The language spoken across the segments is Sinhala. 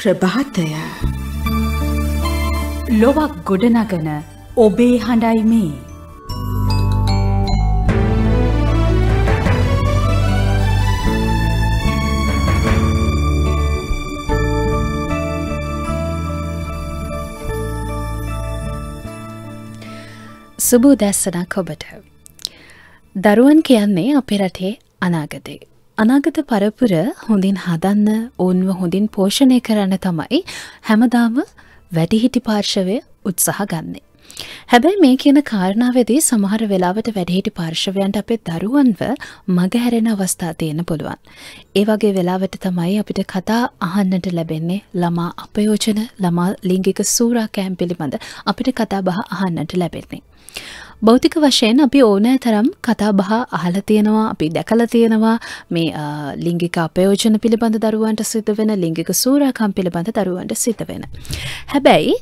ප්‍රභාතය ලොවක් ගොඩනගන ඔබේ හඬයි මේ සුබූ දැස්සනක් ඔබට දරුවන් කියන්නේ අපේ රටේ අනාගතේ අනාගත පරපුර හොඳින් හදන්න ඔවුන්ව හොඳින් පෝෂණය කරන්න තමයි හැමදාම වැඩිහිටි පාර්ශවය උත්සාහ ගන්නේ. හැබැයි මේ කියන කාරණාවදී සමහර වෙලාවට වැඩහිටි පාර්ශවයන්ට අපේ දරුවන්ව මගහැරෙන අවස්ථා තියෙන පුළුවන්. ඒ වගේ වෙලාවට තමයි අපිට කතා අහන්නට ලැබෙන්නේ ළමා අපයෝජන ළමා ලිංගික සූරා කෑම් පිළිබඳ අපිට කතා බහ අහන්නට ලැබෙන්නේ. භෞතික වශයෙන් අපි ඕනෑ තරම් කතා බහ අහල තියෙනවා අපි දැකල තියෙනවා මේ ලිංගික අපයෝජන පිළිබඳ දරුවන්ට සිත වෙන ලිංගික සූරාකම් පිළිබඳ දරුවන්ට සිත වෙන. හැබැයි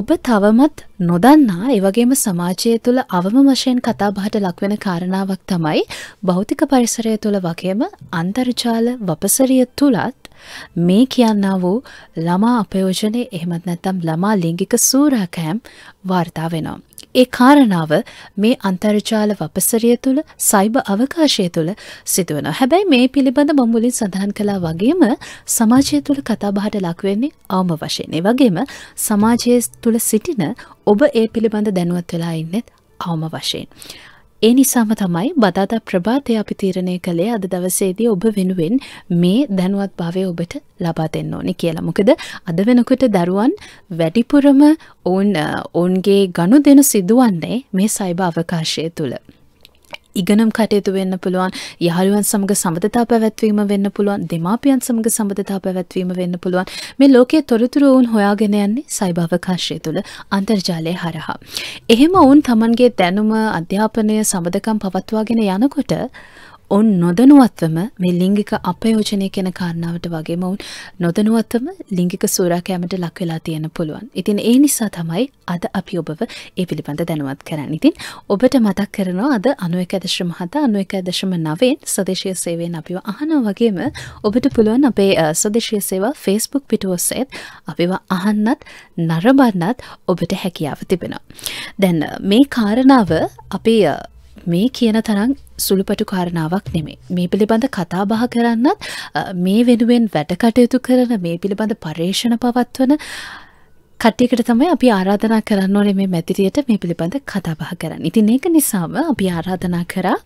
ඔබ තවමත් නොදන්නා ඒවගේම සමාජය තුළ අවම වශයෙන් කතා බහට ලක්වෙන කාරණාවක් තමයි භෞතික පරිසරය තුළ වගේම අන්තර්ජාල වපසරිය තුළත් මේ කියන්න වූ ළමා අපයෝජනය එහෙමත් නැත්තම් ළමා ලිංගික සූරාකෑම් වාර්තා වෙනවා. ඒ කාරණාව මේ අන්තර්ජාල වපසරිය තුළ සයිබ අවකාශය තුළ සිදුවන. හැබැයි මේ පිළිබඳ මොමුලින් සඳහන් කලා වගේම සමාජය තුළ කතාබහට ලක්වෙන්නේ අවම වශයනේ වගේම සමාජය තුළ සිටින ඔබ ඒ පිළිබඳ දැනුවත් වෙලා ඉන්නෙත් අවම වශයෙන්. ඒ නිසාම තමයි බදාදා ප්‍රභාතය අපි තීරණය කළේ අද දවසේදී ඔබ වෙනුවෙන් මේ දැනුවත් භාවය ඔබට ලබා දෙන්න ඕනි කියලා. මොකද අද වෙනකොට දරුවන් වැඩිපුරම ඔවුන් ඔවුන්ගේ ගනුදෙනු සිදුවන්නේ මේ සයිබ අවකාශය තුළ. ඉගෙනුම් කටයුතු වෙන්න පුළුවන් යහළුවන් සමග සබඳතා පැවැත්වීම වෙන්න පුළුවන් දෙමාපියන් සමග සබඳතා පැවැත්වීම වෙන්න පුළුවන් මේ ලෝකයේ තොරතුරු වුන් හොයාගෙන යන්නේ සයිභාවකාශය තුළ අන්තර්ජාලය හරහා එහෙම වුන් තමන්ගේ දැනුම අධ්‍යාපනය සබඳකම් පවත්වාගෙන යනකොට ඔවුන් නොදනුවත්වම මේ ලිංගික අපයෝජනය කෙන කාරණාවට වගේම ඔවුන් නොදනුවත්වම ලිංගික සූරාකෑමට ලක් වෙලා තියෙන පුළුවන්. ඉතින් ඒ නිසා තමයි අද අපි ඔබව ඒ පිළිබඳ දැනුවත් කරන්න. ඉතින් ඔබට මතක් කරනවා අද 91.7 ස්වදේශීය සේවයෙන් අපිව අහනවා වගේම ඔබට පුළුවන් අපේ ස්වදේශීය සේවා Facebook පිටුව ඔස්සේත් අපිව අහන්නත් නරඹන්නත් ඔබට හැකියාව තිබෙනවා. දැන් මේ කාරණාව අපේ මේ කියන තරම් සුළුපටු කාරණාවක් නෙමේ. මේ පිළිබඳ කතා බහ කරන්නත් මේ වෙනුවෙන් වැඩකටයුතු කරන මේ පිළිබඳ පර්යේෂණ පවත්වන කට්ටියකට තමයි අපි ආරාධනා කරන්න ඕනේ මේ මැදිරියට මේ පිළිබඳ කතා බහ කරන්න. ඉතින් ඒක නිසාම අපි ආරාධනා කරා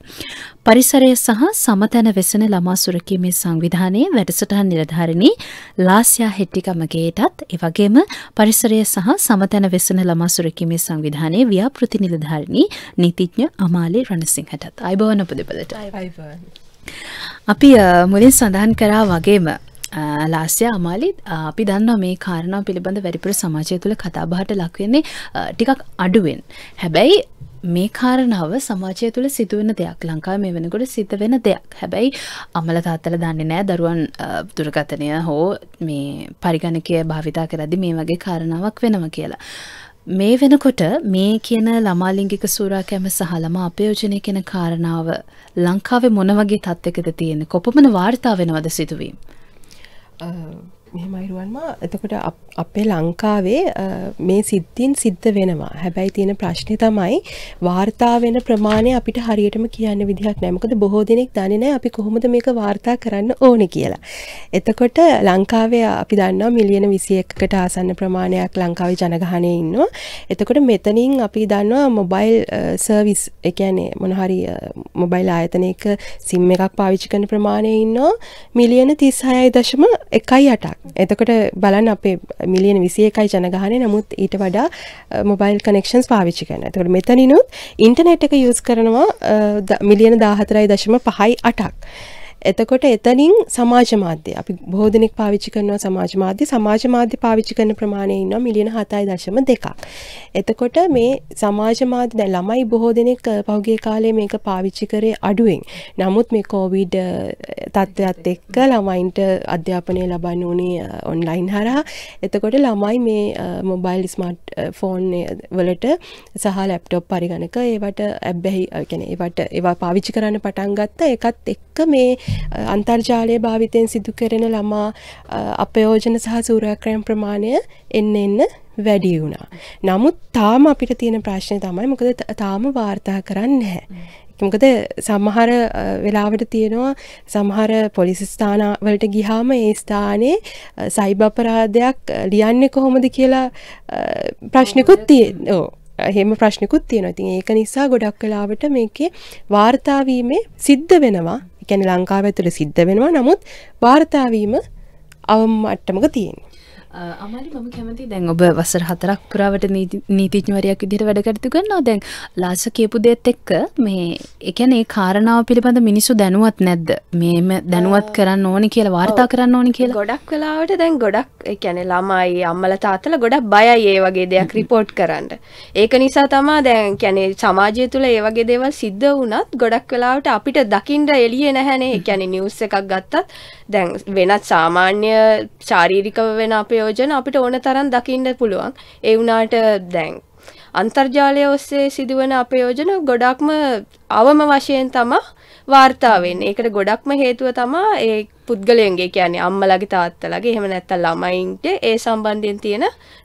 පරිසරය සහ සමතැන වෙසෙන ළමා සුරකීමේ සංවිධානයේ වැඩසටහන් නිලධාරිණී ලාස්යා හෙට්ටිගමගේටත් ඒ වගේම පරිසරය සහ සමතැන වෙසෙන ළමා සුරකීමේ සංවිධානයේ ව්‍යාපෘති නිලධාරිණී නීතිඥ අමාලි රණසිංහටත්. අයබෝන පුදපලට. අයබෝන. අපි මුලින් සඳහන් කරා වගේම ලාස්ය අමාලි අපි දන්න මේ කාරණාව පිළිබඳ වැඩිපුර සමාජය තුළ කතාබහට ලක්වෙන්නේ ටිකක් අඩුවෙන්. හැබැයි මේ කාරණාව සමාජය තුළ සිදුවෙන දෙයක් ලංකා මේ වෙනකොට සිත වෙන දෙයක් හැබැයි අමල තාත්තල දන්නේ නෑ දරුවන් දුරගතනය හෝ මේ පරිගණකය භාවිතා කරදි මේ වගේ කාරණාවක් වෙනම කියලා. මේ වෙනකොට මේ කියන ළමාලිංගික සූරාකෑම සහ ළමා අපයෝජනය කියන කාරණාව ලංකාවේ මොන වගේ තත්ත්වකද තියෙන කොපමණ වාර්තා වෙනවද සිදුවීම. 呃。මෙහමයිරුවන්මා එතකොට අපේ ලංකාවේ මේ සිද්ධින් සිද්ධ වෙනවා හැබැයි තියෙන ප්‍රශ්නය තමයි වාර්තා වෙන ප්‍රමාණය අපිට හරියටම කියන්න විදිහක් නෑමකද බොහෝ දෙනෙක් දනිනෑ අපි කොහොමද මේක වාර්තා කරන්න ඕන කියලා. එතකොට ලංකාවේ අපි දන්නවා මිලියන විසියකට ආසන්න ප්‍රමාණයක් ලංකාවේ ජනගහනය ඉන්නවා. එතකොට මෙතනින් අපි දන්නවා මොබයිල් සර්විස් එකනේ මොනහරි මොබයිල් ආයතනයක සිම් එකක් පාවිච්චි කරන ප්‍රමාණය ඉන්නවා මිලියන තිස් හයයි දශම එකයි අටක්. එතකොට බලන් අපේ මිලියන විසි එකයි ජනගහනය නමුත් ඊට වඩා මොබයිල් කනෙක්ෂන්ස් පාවිච්චි කරන තුර මෙතනිනුත් ඉන්ටනෙට් එක යුස් කරනවා මිලියන දාහතරයි දශම පහයි අටක්. එතකොට එතනින් සමාජ මාධ්‍ය අපි බොහෝ දෙනෙක් පාවිච්චි කරනවා සමාජ මාධ්‍ය සමාජ මාධ්‍ය පාවිච්චි කරන ප්‍රමාණය ඉන්නවා මිලියන 7.2ක්. එතකොට මේ සමාජ මාධ්‍ය දැන් ළමයි බොහෝ දෙනෙක් පහුගිය කාලේ මේක පාවිච්චි කරේ අඩුවෙන්. නමුත් මේ කොවිඩ් තත්ත්වයත් එක්ක ළමයින්ට අධ්‍යාපනය ලබන්න උනේ ඔන්ලයින් හරහා. එතකොට ළමයි මේ මොබයිල් ස්මාර්ට් ෆෝන් වලට සහ ලැප්ටොප් පරිගණක ඒවට ඇබ්බැහි ඒ කියන්නේ ඒවට ඒවා පාවිච්චි කරන්න පටන් ගත්තා. ඒකත් එක්ක මේ අන්තර්ජාලය භාවිතයෙන් සිදු කරන ළමා අපයෝජන සහ සූරාක්‍රයම් ප්‍රමාණය එන්න එන්න වැඩි වුණා. නමුත් තාම අපිට තියෙන ප්‍රශ්නය තමයි මොකද තාම වාර්තා කරන්න නැහැ. මොකද සමහර වෙලාවට තියෙනවා සමහර පොලිස් ස්ථානවලට ගිහාම ඒ ස්ථානයේ සයිබපරාධයක් ලියන්නේ කොහොමද කියලා ප්‍රශ්නකුත් තියෙන. ඕ. එහෙම ප්‍රශ්නකුත් තියෙනවා. ඉතින් ඒක නිසා ගොඩක් වෙලාවට මේකේ වාර්තාවීමේ සිද්ධ වෙනවා ගැන ලංකාව ඇතුළ සිද්ධ වෙනවා නමුත් වාර්තාවීම අවමට්ටමක තියෙන්නේ අමරි මම කැමති දැන් ඔබ වසර හතරක් පුරාවට නීතිඥවරයක් විදිහට වැඩකටතු කරනවා දැන් ලාස කියපු දෙත් එක්ක මේ එකන ඒ කාරණාව පිළිබඳ මිනිස්සු දැනුවත් නැද්ද මේම දැනුවත් කරන්න ඕනි කියලා වාර්තා කරන්න ඕනි කියලා ගොඩක් වෙලාවට දැන් ගොඩක් එකැන ළමයි අම්මල තාතල ගොඩක් බයයි ඒ වගේ දෙයක් රිපෝට් කරන්න ඒක නිසා තමා දැන් කැනෙ සමාජය තුළ ඒ වගේ දේවල් සිද්ධ වුණත් ගොඩක් වෙලාවට අපිට දකිින්ට එලිය නැහැනේ එකැනි නිවස් එකක් ගත්තත් දැන් වෙනත් සාමාන්‍ය චාරීරිකව වෙන අපේ ප්‍රයෝජන අපිට ඕන තරම් දකින්න පුළුවන් ඒ වුණාට දැන් අන්තර්ජාලය ඔස්සේ සිදුවන අපයෝජන ගොඩක්ම අවම වශයෙන් තමා වාර්තා වෙන්නේ. ඒකට ගොඩක්ම හේතුව තමා ඒ පුද්ගලයන්ගේ කියන්නේ අම්මලගේ තාත්තලගේ එහෙම නැත්නම් ළමයින්ට ඒ සම්බන්ධයෙන් තියෙන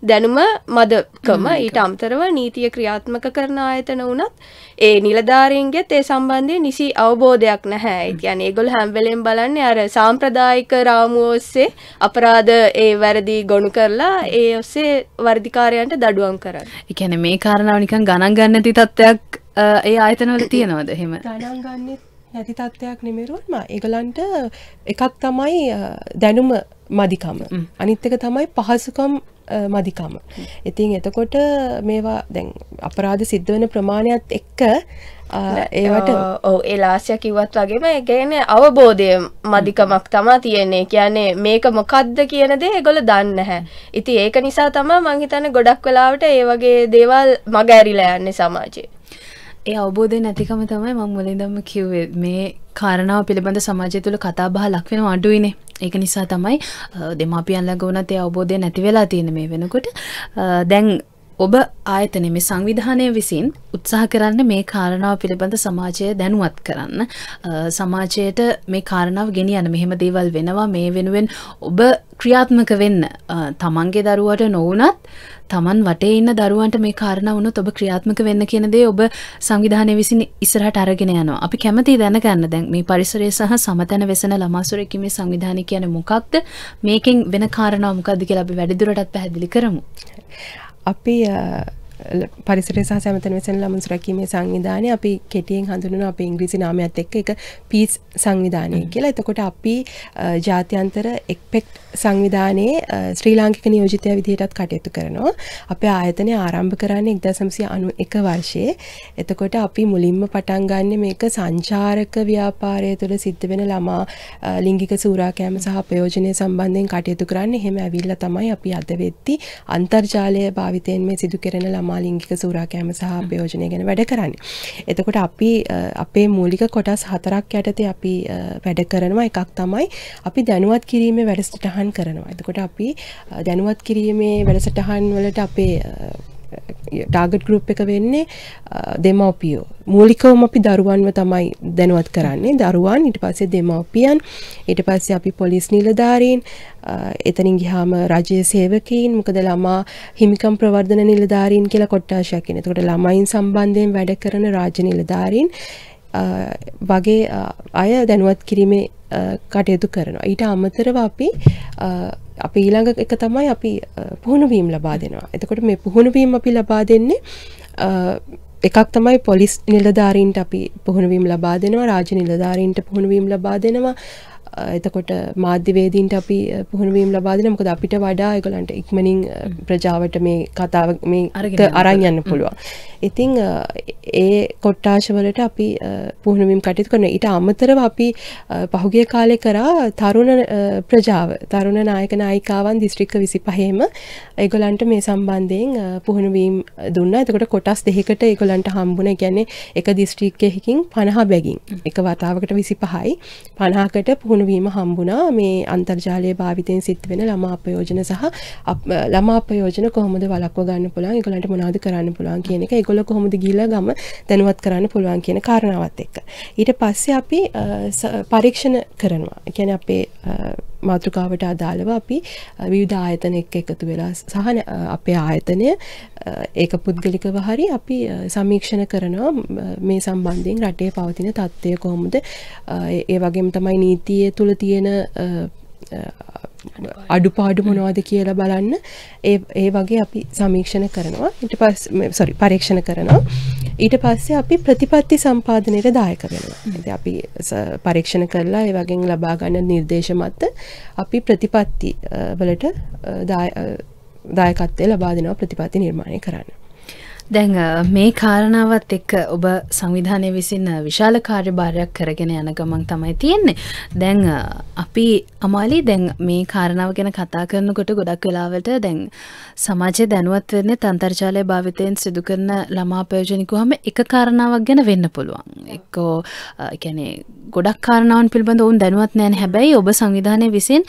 දැනුම මදකම ඊට අමතරව නීතිය ක්‍රියාත්මක කරන ආයතන වුණත් ඒ නිලධාරීන්ගෙත් ඒ සම්බන්ධයෙන් නිසි අවබෝධයක් නැහැ. ඒ කියන්නේ ඒගොල්ලෝ හැම වෙලෙම බලන්නේ අර සාම්ප්‍රදායික රාමුව ඔස්සේ අපරාධ ඒ වැරදි ගොනු කරලා ඒ ඔස්සේ වර්ධිකාරයන්ට දඩුවම් කරනවා. ඒ කියන්නේ මේ කාරණාව නිකන් ගණන් ගන්න නැති තත්ත්වයක් ඒ ආයතනවල තියනවද එහෙම? ගණන් ගන්නෙත් නැති තත්ත්වයක් නෙමරුවම ඒගලන්ට එකක් තමයි දැනුම මදිකම අනිත්තක තමයි පහසුකම් මදිකම ඉතින් එතකොට මේවා දැන් අපරාධ සිද්ධ වන ප්‍රමාණයක් එක්ක ඒවට ඕ එලාසය කිවත් වගේම ගැන අවබෝධය මධිකමක් තමා තියෙන්නේ කියන්නේ මේක මොකක්ද කියන දේ ගොල දන්න හැ ඉති ඒක නිසා තමා මංහිතන ගොඩක් වෙලාවට ඒ වගේ දේවල් මගෑරිලා යන්නේ සමාජයේ ඒ අවබෝධය නැතිකම තමයි මං මුලින්දම කිව්වේ මේ කාරණාව පිළිබඳ සමාජය තුළ කතා බහ ලක්වෙන අඩුයිනේ ඒක නිසා තමයි දෙමාපියන් ළඟ වුණත් ඒ අවබෝධය නැති වෙලා තියෙන මේ වෙනකොට දැන් ඔබ ආයතන මේ සංවිධානය විසින් උත්සාහ කරන්න මේ කාරණාව පිළිබඳ සමාජය දැනුවත් කරන්න සමාජයට මේ කාරණාව ගෙනියන්න මෙහෙම දේවල් වෙනවා මේ වෙනුවෙන් ඔබ ක්‍රියාත්මක වෙන්න තමන්ගේ දරුවට නොවනත් තමන් වටේ ඉන්න දරුවන්ට මේ කාරණා වුණොත් ඔබ ක්‍රියාත්මක වෙන්න කියන දේ ඔබ සංවිධානය විසින් ඉස්සරහට අරගෙන යනවා. අපි කැමති දැනගන්න දැන් මේ පරිසරය සහ සමතන වෙසෙන ළමසුරෙකි මේ සංවිධානය කියන්නේ මොකක්ද? මේකෙන් වෙන කාරණා මොකක්ද කියලා අපි වැඩිදුරටත් පැහැදිලි කරමු. අපේ පරිසරය සහ සැමතන වෙසෙන ළමුන් සුරැකීමේ සංවිධානය අපි කෙටියෙන් හඳුනන අපේ ඉංග්‍රීසි නාමයත් එක්ක එක පීස් සංවිධානය කියලා. එතකොට අපි ජාත්‍යන්තර එක්පෙක්ට් සංවිධානයේ ශ්‍රී ලාංකික නියෝජිතය විදිහටත් කටයුතු කරනවා. අපේ ආයතනය ආරම්භ කරන්නේ 1991 වර්ෂයේ. එතකොට අපි මුලින්ම පටන් ගන්න මේක සංචාරක ව්‍යාපාරය තුළ සිද්ධ වෙන ළමා ලිංගික සූරාකෑම සහ ප්‍රයෝජනය සම්බන්ධයෙන් කටයුතු කරන්නේ. එහෙම ඇවිල්ලා තමයි අපි අද වෙද්දී අන්තර්ජාලය භාවිතයෙන් මේ සිදු කරන ළමා සාමාලිංගික සූරාකෑම සහ අභයෝජනය ගැන වැඩ කරන්න. එතකොට අපි අපේ මූලික කොටස් හතරක් යටතේ අපි වැඩ කරනවා එකක් තමයි අපි දැනුවත් කිරීමේ වැඩසටහන් කරනවා. එතකොට අපි දැනුවත් කිරීමේ වැඩසටහන් වලට අපේ ටාගට් ගරුප් එක වෙන්නේ දෙමවපියෝ මූලිකවම අපි දරුවන්ව තමයි දැනුවත් කරන්නේ දරුවන් ඉට පස්සේ දෙමවපියන් ඊට පස්සේ අපි පොලිස් නිලධාරීන් එතනින් ගිහාම රජය සේවකීන් මොකද ළමා හිමිකම් ප්‍රවර්ධන නිලධාරීන් කියලා කොට්ටාශයක්කෙන තොට ළමයින් සම්බන්ධයෙන් වැඩ කරන රාජ නිලධාරීන් වගේ අය දැනුවත් කිරීමේ කටයුතු කරනවා ඊට අමතරව අපි අපි ඊළඟ එක තමයි අපි පුහුණුවීම් ලබා දෙනවා එතකොට මේ පුහුණුවීම් අපි ලබා දෙන්නේ එකක් තමයි පොලිස් නිලධාරීන්ට අපි පුහුණුවීම් ලබා දෙනවා රාජ නිලධාරීන්ට පුහුණුවීම් ලබා දෙනවා එතකොට මාධ්‍යවේදීන්ට අපි පුහුණුවීම් ලබාදන මොකද අපිට වඩා එකලන්ට ඉක්මනින් ප්‍රජාවට මේ කතාව මේ අරන් යන්න පුළුවන්. ඉතිං ඒ කොට්ටාශවලට අපි පුහුණුවීම් කටයුතු කරන ඊට අමතරව අපි පහුගිය කාලෙ කරා තරුණ ප්‍රජාව තරුණ නායක නායිකාවන් දිස්ත්‍රික්ක විසි පහේම ඒගොලන්ට මේ සම්බන්ධයෙන් පුහුණුවීම් දුන්න එතකොට කොටස් දෙකට ඒගොලන්ට හම්බුණ ගැන එක දිස්ත්‍රික්කයහිකින් පණහා බැගින් එක වතාවකට විසි පහයි පණහාකට පුහ හුණුවීම හම්බුණා මේ අන්තර්ජාලය භාවිතයෙන් සිත් වෙන ළමා අපයෝජන සහ ළමා අපයෝජන කොහොමද වලක්ව ගන්න පුළුවන් ඒගොල්ලන්ට මොනවද කරන්න පුළුවන් කියන එක ඒගොල්ලෝ කොහොමද ගිහිලා ගම දැනුවත් කරන්න පුළුවන් කියන කාරණාවත් එක්ක ඊට පස්සේ අපි පරීක්ෂණ කරනවා ඒ කියන්නේ අපේ මාතෘකාවට අදාළව අපි විවිධ ආයතන එක්ක එකතු වෙලා සහ අපේ ආයතනය ඒක පුද්ගලිකව හරි අපි සමීක්ෂණ කරනවා මේ සම්බන්ධයෙන් රටේ පවතින තත්ත්වය කොහොමද ඒ වගේම තමයි නීතිය තුළ තියෙන අඩුපාඩු මොනවාද කියලා බලන්න ඒ වගේ අපි සමීක්ෂණ කරනවා ඉට පස් සොරි පරීක්ෂණ කරනවා ඊට පස්සේ අපි ප්‍රතිපත්ති සම්පාධනයට දායක වෙනවා අපි පරීක්ෂණ කරලා ඒ වගෙන් ලබාගන්න නිර්දේශ මත්ත අපි ප්‍රතිපත්ති වලට දායකත්වය ලබාදනවා ප්‍රතිපත්ති නිර්මාණය කරන්න දැන් මේ කාරණාවත් එක්ක ඔබ සංවිධානය විසින් විශාල කාර්යභාරයක් කරගෙන යන ගමන් තමයි තියෙන්නේ. දැන් අපි අමාලි දැන් මේ කාරණාව ගැන කතා කරනකොට ගොඩක් වෙලාවට දැන් සමාජය දැනුවත් වෙන්නේ තන්තර්ජාලය භාවිතයෙන් සිදු කරන ළමා ප්‍රයෝජනිකුවම එක කාරණාවක් ගැන වෙන්න පුළුවන්. එක්කෝ කියන්නේ ගොඩක් කාරණාවන් පිළිබඳ ඔවුන් දැනුවත් නෑන හැබැයි ඔබ සංවිධානය විසින්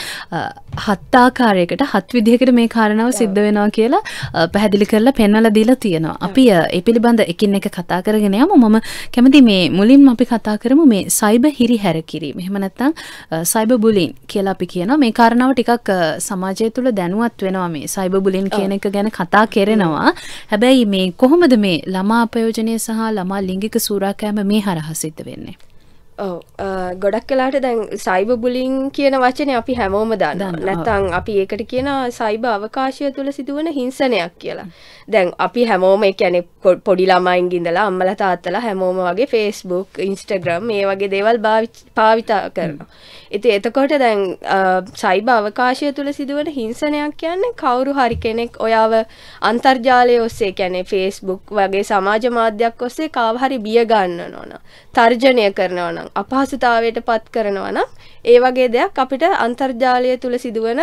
හත්තාකාරයකට හත් විදිහකට මේ කාරණාව සිද්ධ වෙනවා කියලා පැහැදිලි කරලා පෙන්වල දීලා තියෙනවා. අපි ඒ පිළිබඳ එකින් එක කතා කරගෙන යමු. මම කැමති මේ මුලින්ම අපි කතා කරමු මේ සයිබර් හිරිහැර කිරීම. එහෙම නැත්නම් සයිබර් බුලින් කියලා අපි කියනවා. මේ කාරණාව ටිකක් සමාජය තුළ දැනුවත් වෙනවා මේ සයිබර් බුලින් කියන එක ගැන කතා කරනවා. හැබැයි මේ කොහොමද මේ ළමා අපයෝජනය සහ ළමා ලිංගික සූරාකෑම මේ හරහා සිද්ධ වෙන්නේ? ගොඩක් කලාට දැන් සයිබ බුලින් කියන වචනය අපි හැමෝම දන්න නැතං අපි ඒකට කියන සයිබ අවකාශය තුළ සිදුවන හිංසනයක් කියලා දැන් අපි හැමෝම එකැනෙ පොඩි ළමයින් ගිඳලා අම්මල තාත්තල හැමෝම වගේ ෆෙස්බුක් ඉන්ස්ටග්‍රම් මේ වගේ දේවල් පාවිතා කරනවා ඉති එතකොට දැන් සයිබ අවකාශය තුළ සිදුවන හිංසනයක් කියන්නේ කවුරු හරි කෙනෙක් ඔයාව අන්තර්ජාලය ඔස්සේ කැනෙ ෆෙස්බුක් වගේ සමාජ මාධ්‍යයක් ඔස්සේ කාවහරි බිය ගන්න නොන තර්ජනය කරනවන අපහසුතාවයට පත් කරනවා නම් ඒ වගේ දෙයක් අපිට අන්තර්ජාලය තුළ සිදුවන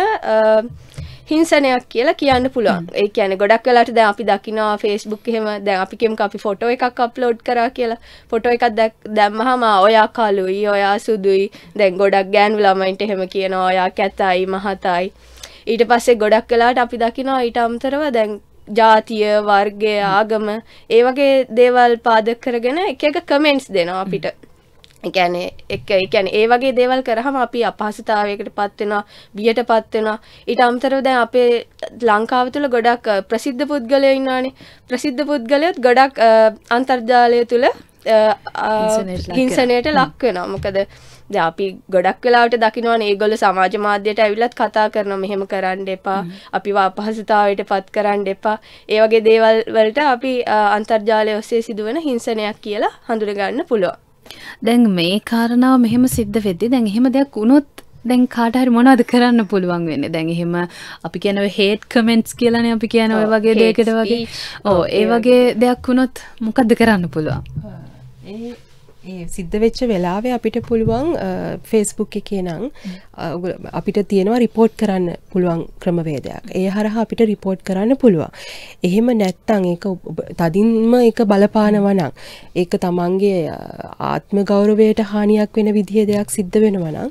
හිංසනයක් කියලා කියන්න පුළුවන් ඒ කියන ගොඩක් වෙලාට දැන් අපි දකිනවා ෆේස්බුක් එහෙම දැන් අපි කෙමු අපි ෆොටෝ එකක් අප්ලෝඩ් කරා කියලා ෆොටෝ එකක් දැම්මහම ඔයා කළුයි ඔයා සුදුයි දැන් ගොඩක් ගෑනු ළමයින්ට එහෙම කියනවා ඔයා කැතයි මහතයි ඊට පස්සේ ගොඩක් වෙලාට අපි දකිනවා ඊට අමතරව දැන් ජාතිය වර්ගය ආගම ඒ වගේ දේවල් පාදක කරගෙන එක එක කමෙන්ට්ස් දෙනවා අපිට එකන එක එකැන ඒ වගේ දේවල් කරහම අපි අපහසතාවයකට පත්වෙනවා බියට පත්වෙනවා ඉට අම්තරව දැන් අපේ ලංකාව තුළ ගොඩක් ප්‍රසිද්ධ පුද්ගලය ඉන්නවානේ ප්‍රසිද්ධ පුද්ගලයොත් ගොඩක් අන්තර්ජාලය තුළ හිංසනයට ලක්වෙනවා මොකද ද අපි ගොඩක් වෙලාට දකිනවන ඒගොල සමාජ මාධ්‍යයට ඇවිලත් කතා කරන මෙහෙම කරන්න එපා අපිවා අපහසතාවට පත් කරන්න එපා ඒවගේ දේවල් වලට අපි අන්තර්ජාලය ඔස්සේ සිදුවන හිංසනයක් කියලා හඳුරගන්න පුළුවන් දැන් මේ කාරණාව මෙහෙම සිද්ධ වෙද්දි දැන් එහෙම දෙයක් වුණොත් දැන් කාටහරි මොනවද කරන්න පුළුවන් වෙන්නේ දැන් එහෙම අපි කියන ඔය හේට් කමෙන්ට්ස් කියලානේ අපි කියන ඔය වගේ දෙයකට වගේ ඕ ඒ වගේ දෙයක් වුණොත් මොකද්ද කරන්න පුළුවන් ඒ සිද්ධ වෙච්ච වෙලාවේ අපිට පුළුවන් ෆේස්බුක් එකේ නං අපිට තියෙනවා රිපෝට් කරන්න පුළුවන් ක්‍රමවේදයක් ඒ හරහා අපිට රිපෝට් කරන්න පුළුවන් එහෙම නැත්තං ඒ තදින්ම එක බලපානවනං ඒක තමන්ගේ ආත්ම ගෞරවයට හානියක් වෙන විදිහ දෙයක් සිද්ධ වෙනවනං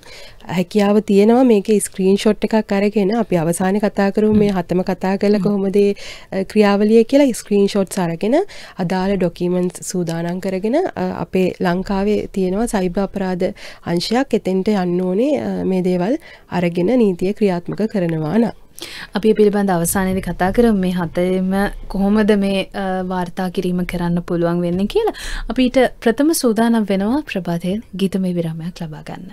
හැකියාව තියෙනවා මේක ස්ක්‍රීන්ෂොට් එකක් අරගෙන අපි අවසාන කතා කරමු මේ හතම කතා කළ කොහොමද ක්‍රියාවලිය කියලා ස්ක්‍රීන්ෂොට්ස් අරගෙන අදාළ ඩොකියුමන්ට්ස් සූදානම් කරගෙන අපේ ලංකාවේ තියෙනවා සයිබර් අපරාධ අංශයක් එතෙන්ට යන්න ඕනේ මේ දේවල් අරගෙන නීතිය ක්‍රියාත්මක කරනවා නම් අපි පිළිබඳ අවසානයේදී කතා කරමු මේ හතේම කොහොමද මේ වාර්තා කිරීම කරන්න පුළුවන් වෙන්නේ කියලා. අපිට ප්‍රථම සූදානම් වෙනවා ප්‍රභාතයෙන් ගීතමය විරාමයක් ලබා ගන්න.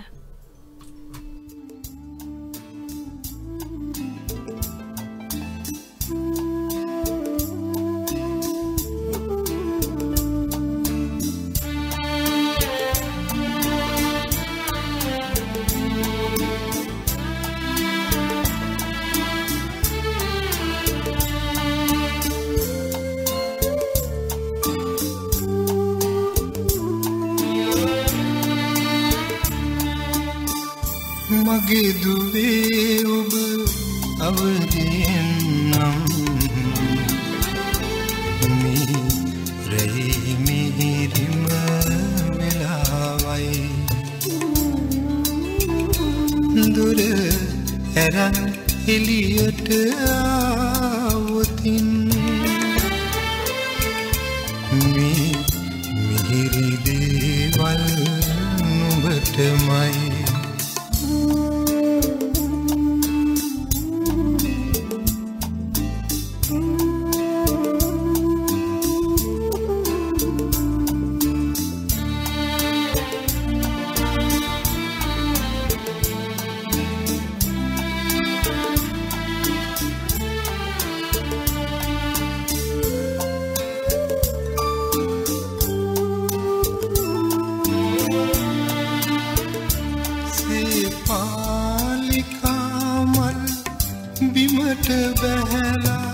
පිට බැහැලා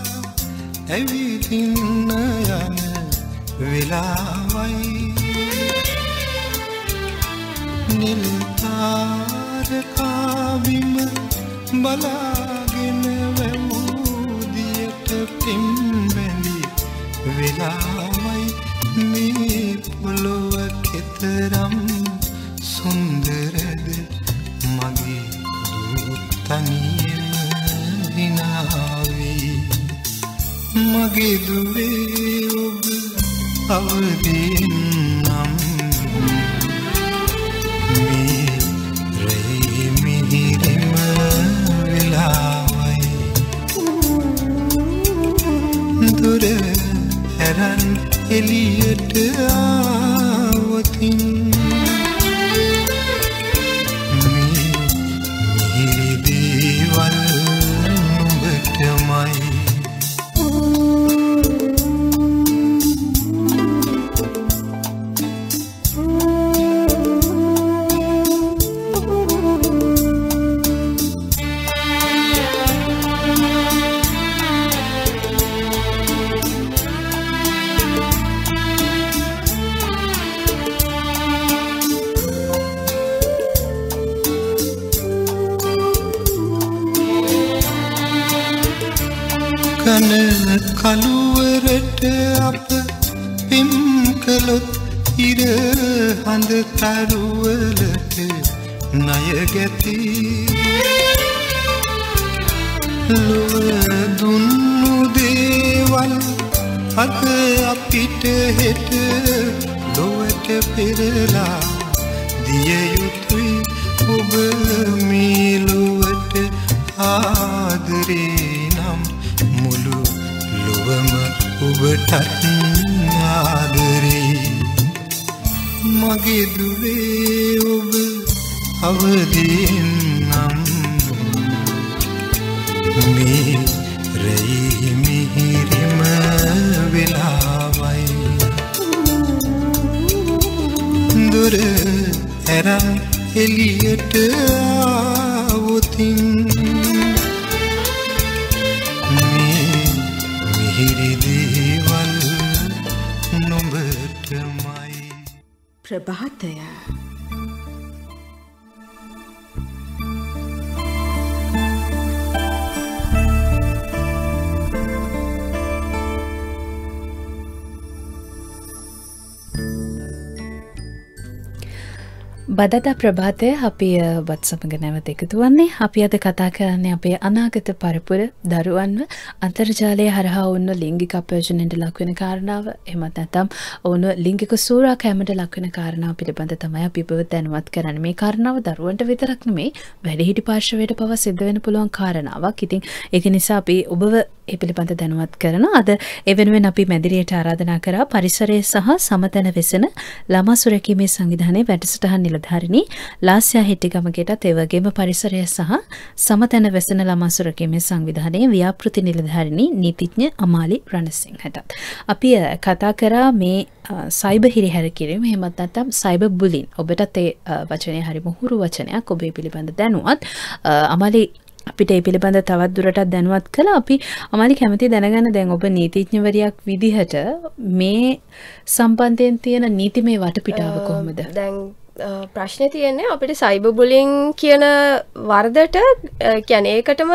ඇවිදින්න යන වෙලාවයි නිල්තාරකාවිම බලාගෙන වැමූදියට පිම්බැලි වෙලාවයි මේ පොළොව කෙතරම් මගේ දුවේ ඔබ අවදී පෙම් කළොත් ඉර හඳ තරුවලට ණය ගැති ලොව දුන්නු දේවල් අද අපිට හෙට ලොවට පෙරලා දිය යුතුයි ඔබ මේ ලොවට ආදරේ නම් මුළු ලොවම ඔබටත් ආදරේ මගේ දුවේ ඔබ අවදින් නම් මේ රැයි මිහිරිම වෙලාවයි දුර ඇර එලියට ආවොතින් प्रभात है බදත ප්‍රභාතය අපි බත් සමඟ නැවත එකතු වන්නේ අපි අද කතා කරන්නේ අපේ අනාගත පරපුර දරුවන්ව අන්තර්ජාලය හරහා ඔන්න ලිංගික අපයෝජනයට ලක්වෙන කාරණාව එමත් නැතම් ඕනු ලිංගික සූරා කෑමට ලක්වෙන කාරණාව පිළිබඳ තමයි අපිබව දැනුවත් කරන්න මේ කාරණාව දරුවන්ට විතරක්න මේ වැඩිහිටි පාර්ශවයට පව සිද්ධ වෙන පුළුවන් කාරණාවක් ඉතින් එක නිසා අපි ඔබව ඒ පිළිබඳ දැනුවත් කරන අද එවෙනුවෙන් අපි මැදිරියට ආරාධනා කරා පරිසරය සහ සමතැන වෙසෙන ළමා සුරැකීමේ සංවිධානයේ වැඩසටහන් නිලධාරිණී ලාස්‍යා හෙට්ටිගමකටත් ඒ වගේම පරිසරය සහ සමතැන වෙසෙන ළමා සුරැකීමේ සංවිධානයේ ව්‍යාපෘති නිලධාරිණී නීතිඥ අමාලි රණසිංහටත් අපි කතා කරා මේ සයිබ හිරිහැර කිරීම එහෙමත් නැත්නම් සයිබ බුලින් ඔබටත් ඒ වචනය හරිම හුරු වචනයක් ඔබේ පිළිබඳ දැනුවත් අමාලි අපිට ඒ පිළිබඳ තවත් දුරටත් දැනුවත් කළ අපි අමලි කැමති දැනගන්න දැන් ඔබ නීතිඥවරයක් විදිහට මේ සම්පන්තයෙන් තියෙන නීති මේ වටපිටාව කොහොමද දැන් ප්‍රශ්නය තියන්නේ අපිට සයිබ බුලිං කියන වර්දට කියැන ඒකටම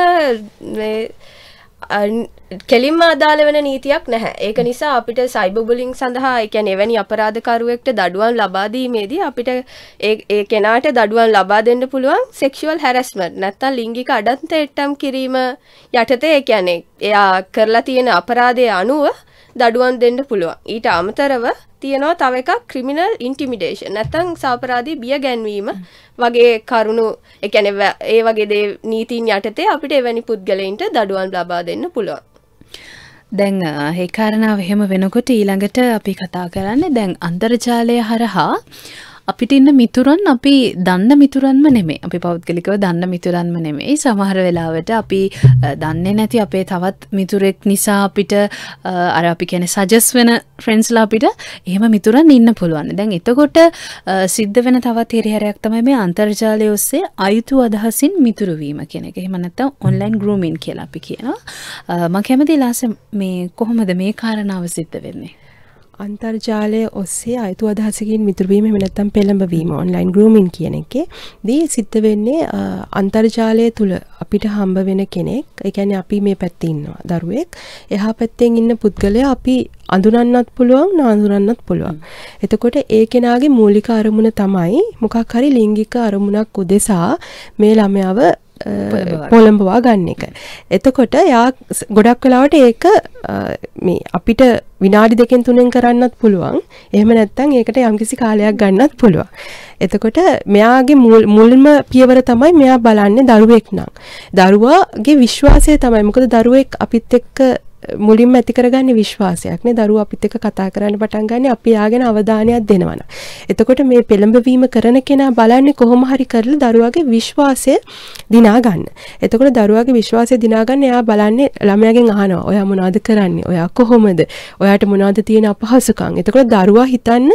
කෙලින්ම අදාළ වෙන නීතියක් නැහැ. ඒක නිසා අපිට සයිබර් බුලින් සඳහා ඒ කියන්නේ එවැනි අපරාධකරුවෙක්ට දඩුවම් ලබා දීමේදී අපිට ඒ ඒ කෙනාට දඩුවම් ලබා දෙන්න පුළුවන් සෙක්ෂුවල් හැරස්මන්ට් නැත්නම් ලිංගික අඩන්තේට්ටම් කිරීම යටතේ ඒ කියන්නේ එයා කරලා තියෙන අපරාධය අනුව දඩුවම් දෙන්න පුළුවන්. ඊට අමතරව තියෙනවා තව එකක් ක්‍රිමිනල් ඉන්ටිමිඩේෂන් නැත්නම් සාපරාධී බිය ගැන්වීම වගේ කරුණු ඒ කියන්නේ ඒ වගේ දේ නීතින් යටතේ අපිට එවැනි පුද්ගලයින්ට දඩුවම් ලබා දෙන්න පුළුවන්. දැන් ඒ කාරණාව එහෙම වෙනකොට ඊළඟට අපි කතා කරන්නේ දැන් අන්තර්ජාලය හරහා අපිට ඉන්න මිතුරන් අපි දන්න මිතුරන්ම නෙමේ අපි පෞද්ගලිකව දන්න මිතුරන්ම නෙමෙයි සමහර වෙලාවට අපි දන්නේ නැති අපේ තවත් මිතුරෙක් නිසා අපිට අර අපි කියන සජස් වෙන ෆ්‍රෙන්ස්ලා අපිට එහෙම මිතුරන් ඉන්න පුළුවන් දැන් එතකොට සිද්ධ වෙන තවත් හිරිහැරයක් තමයි මේ අන්තර්ජාලය ඔස්සේ අයුතු අදහසින් මිතුරුවීම කෙනෙ එක හෙමනත්තම් ඔන්ලයින් ග්‍රමින් කියලා අපි කියනවා මං කැමති ලාස මේ කොහොමද මේ කාරණාව සිද්ධ වෙන්නේ අන්තර්ජාලය ඔස්සේ අයතු අදහසකින් මිතුරවීම මෙනැත්තම් පෙළඹවීම ඔන්ලයින් ග්‍රමින් කියන එකේ දී සිත්ත වෙන්නේ අන්තර්ජාලය තුළ අපිට හම්බ වෙන කෙනෙක් එකැන අපි මේ පැත්තින්නවා දරුවෙක් එහා පැත්තෙන් ඉන්න පුද්ගලය අපි අඳුරන්නත් පුළුවන් නාඳුරන්නත් පුළුවන් එතකොට ඒ කෙනාගේ මූලික අරමුණ තමයි මොකක් හරි ලිංගික අරමුණක් උදෙසා මේ ළමයාව පොළඹවා ගන්න එක. එතකොට යා ගොඩක් වෙලාවට ඒක මේ අපිට විනාඩි දෙකෙන් තුනෙන් කරන්නත් පුළුවන්. එහෙම නැත්නම් ඒකට යම්කිසි කාලයක් ගන්නත් පුළුවන්. එතකොට මෙයාගේ මුල්ම පියවර තමයි මෙයා බලන්නේ දරුවෙක් නම්. දරුවාගේ විශ්වාසය තමයි. මොකද දරුවෙක් අපිත් එක්ක මුලින්ම ඇති කරගන්නේ විශ්වාසයක් නේ දරුවෝ අපිත් එක්ක කතා කරන්න පටන් ගන්න අපි යාගෙන අවධානයක් දෙනවනම් එතකොට මේ පෙළඹවීම කරන කෙනා බලන්නේ කොහොම හරි කරලා දරුවාගේ විශ්වාසය දිනා ගන්න. එතකොට දරුවාගේ විශ්වාසය දිනා ගන්න එයා බලන්නේ ළමයාගෙන් අහනවා ඔයා මොනවද කරන්නේ? ඔයා කොහොමද? ඔයාට මොනවද තියෙන අපහසුකම්? එතකොට දරුවා හිතන්න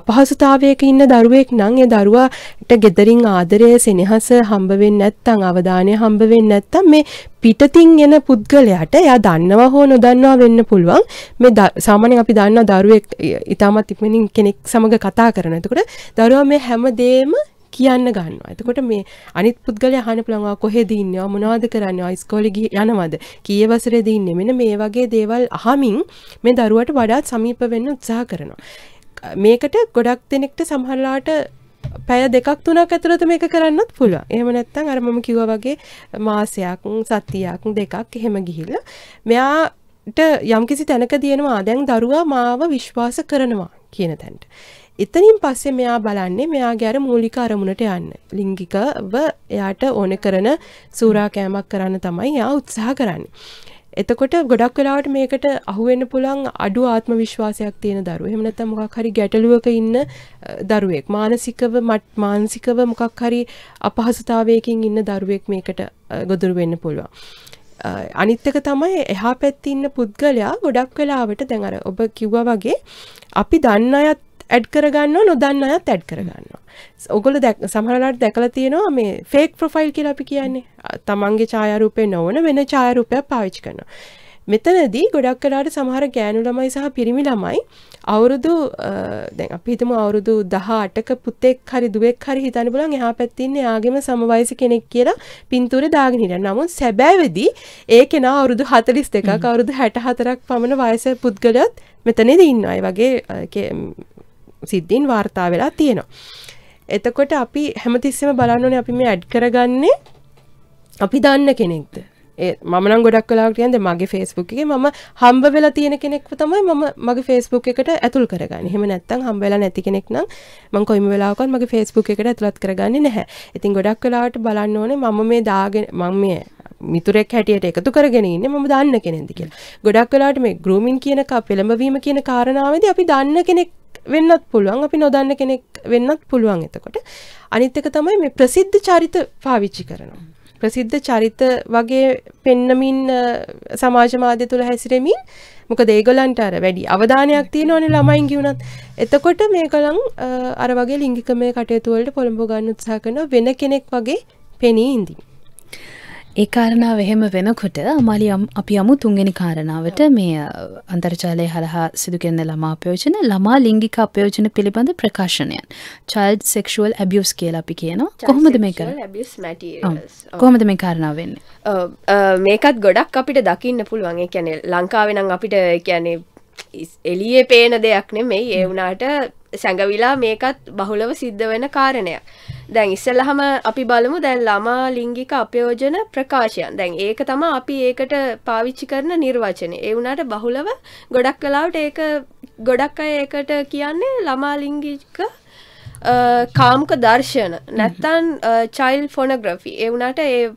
අපහසුතාවයක ඉන්න දරුවෙක් නම් ඒ දරුවාට gederin ආදරය සෙනෙහස හම්බ වෙන්නේ නැත්නම් අවධානය හම්බ වෙන්නේ නැත්නම් මේ පිටතින් එන පුද්ගලයාට එයා දන්න දන්නවා හෝ නොදන්නවා වෙන්න පුළුවන් මේ සාමාන්‍යයෙන් අපි දන්නා දරුවෙක් ඊටමත් ඉක්මනින් කෙනෙක් සමග කතා කරන. එතකොට දරුවා මේ හැමදේම කියන්න ගන්නවා. එතකොට මේ අනිත් පුද්ගලයා අහන්න පුළුවන්වා කොහෙද ඉන්නවා මොනවද කරන්නේ ඉස්කෝලේ ගිහ යනවද කීයේ වසරේද ඉන්නේ මෙන්න මේ වගේ දේවල් අහමින් මේ දරුවට වඩාත් සමීප වෙන්න උත්සාහ කරනවා. මේකට ගොඩක් දෙනෙක්ට සමහරලාට පැය දෙකක් තුනක් ඇතුළත මේක කරන්නත් පුළුවන්. එහෙම නැත්නම් අර මම කිව්වා වගේ මාසයක්, සතියක් දෙකක් එහෙම ගිහිල්ලා මෙයාට යම්කිසි තැනක දිනනවා දැන් දරුවා මාව විශ්වාස කරනවා කියන තැනට. එතනින් පස්සේ මෙයා බලන්නේ මෙයාගේ අර මූලික අරමුණට යන්න. ලිංගිකව එයාට ඕන කරන සූරා කෑමක් කරන්න තමයි එයා උත්සාහ කරන්නේ. එතකොට ගොඩක් වෙලාවට මේකට අහුවෙන්න පුළුවන් අඩු ආත්ම විශ්වාසයක් තියෙන දරුවෝ. එහෙම නැත්නම් මොකක් හරි ගැටලුවක ඉන්න දරුවෙක්. මානසිකව මානසිකව මොකක් හරි අපහසුතාවයකින් ඉන්න දරුවෙක් මේකට ගොදුරු වෙන්න පුළුවන්. අනිත්තක තමයි එහා පැත්තිඉන්න පුද්ගලයා ගොඩක් වෙලාවට දැඟර ඔබ කිව්ව වගේ අපි දන්න අයත් ඇඩ් කරගන්න නොදන්න අයත් ඇඩ් කරගන්න ඔගොල සහලට දැකල තියෙනවා මේ ෆේක් ප්‍රොෆයිල් කියලා අපි කියන්නේ තමන්ගේ චායරූපය නොවන වෙන චායරූපයක් පාවිච් කරනවා මෙතනදී ගොඩක් කලාට සමහර ගෑනු ළමයි සහ පිරිමි ළමයි අවුරුදු දැන් අපි හිතමු අවුරුදු 18ක පුතෙක් හරි දුවෙක් හරි හිතන්න බලන් එහා පැත්තේ ඉන්නේ යාගෙම සමවයස කෙනෙක් කියලා පින්තූරේ දාගෙන හිටියා. නමුත් සැබෑවේදී ඒ කෙනා අවුරුදු 42ක් අවුරුදු 64ක් පමණ වයසේ පුද්ගලයත් මෙතනදී ඉන්නවා. ඒ වගේ සිද්ධීන් වාර්තා වෙලා තියෙනවා. එතකොට අපි හැමතිස්සම බලන්නනේ අපි මේ ඇඩ් කරගන්නේ අපි දන්න කෙනෙක්ද මන ගොඩක් කලාට යන්ද මගේ ෆෙස්බුක් එක මම හම්බ වෙලා තියෙන කෙනෙක්ව තමයි මම මගේ ෆෙස්බුක් එකට ඇතුල් කරගන්න හෙම නැත්තම් හම්බවෙලා නැති කෙනෙක් නම් මං කොයිම වෙලාවකත් මගේ ෆෙස්බුක් එකට ඇතුළත් කරගන්නේ නැහැ ඉතින් ගොඩක් කලාවට බලන්න ඕනේ මම මේ දාගෙන මං මේ මිතුරෙක් හැටියට එකතු කරගෙන ඉන්නේ මම දන්න කෙනෙක්ද කියලා ගොඩක් කලාවට මේ ග්‍රූමින් කියන කා පෙළඹවීම කියන කාරණාවේදී අපි දන්න කෙනෙක් වෙන්නත් පුළුවන් අපි නොදන්න කෙනෙක් වෙන්නත් පුළුවන් එතකොට අනිත් එක තමයි මේ ප්‍රසිද්ධ චරිත පාවිච්චි කරනවා ප්‍රසිද්ධ චරිත වගේ පෙන්නමින් සමාජ මාධ්‍ය තුල හැසිරෙමින් මොකද ඒගොල්ලන්ට අර වැඩි අවධානයක් තියෙනවනේ ළමයින් ගිහුණත් එතකොට මේකලන් අර වගේ ලිංගිකමය කටයුතු වලට පොළඹ ගන්න උත්සාහ කරන වෙන කෙනෙක් වගේ පෙනී ඉඳිමි ඒ කාරණාව එහෙම වෙනකොට අමාලියම් අපි අමු තුන්ගෙන කාරණාවට මේ අන්තර්ජාලය හරහා සිදුකෙන්න ළමා අපයෝජන ළමා ලිංගික අපයෝජන පිළිබඳ ප්‍රකාශනයන් චල්ඩ් සෙක්ෂුවල් ඇබියස් කියලා අපි කියනවා කොහොමද මේක කොහොමද මේ කාරණාව වෙන්නේ මේකත් ගොඩක් අපිට දකින්න පුළුවන් ඒ කියන්නේ ලංකාවෙනම් අපිට කියන්නේ එලියේ පේන දෙයක් නෙමෙයි ඒ වුණාට සැඟවිලා මේකත් බහුලව සිද්ධ වෙන කාරණයක්. දැන් ඉස්සල්ලහම අපි බලමු දැන් ළමා ලිංගික අපයෝජන ප්‍රකාශයන්. දැන් ඒක තමයි අපි ඒකට පාවිච්චි කරන නිර්වචනය. ඒ වුණාට බහුලව ගොඩක් වෙලාවට ඒක ගොඩක් අය ඒකට කියන්නේ ළමා ලිංගික කාම්ක දර්ශන. නැත්තම් චයිල්ඩ් ෆොනෝග්‍රැෆි. ඒ වුණාට ඒ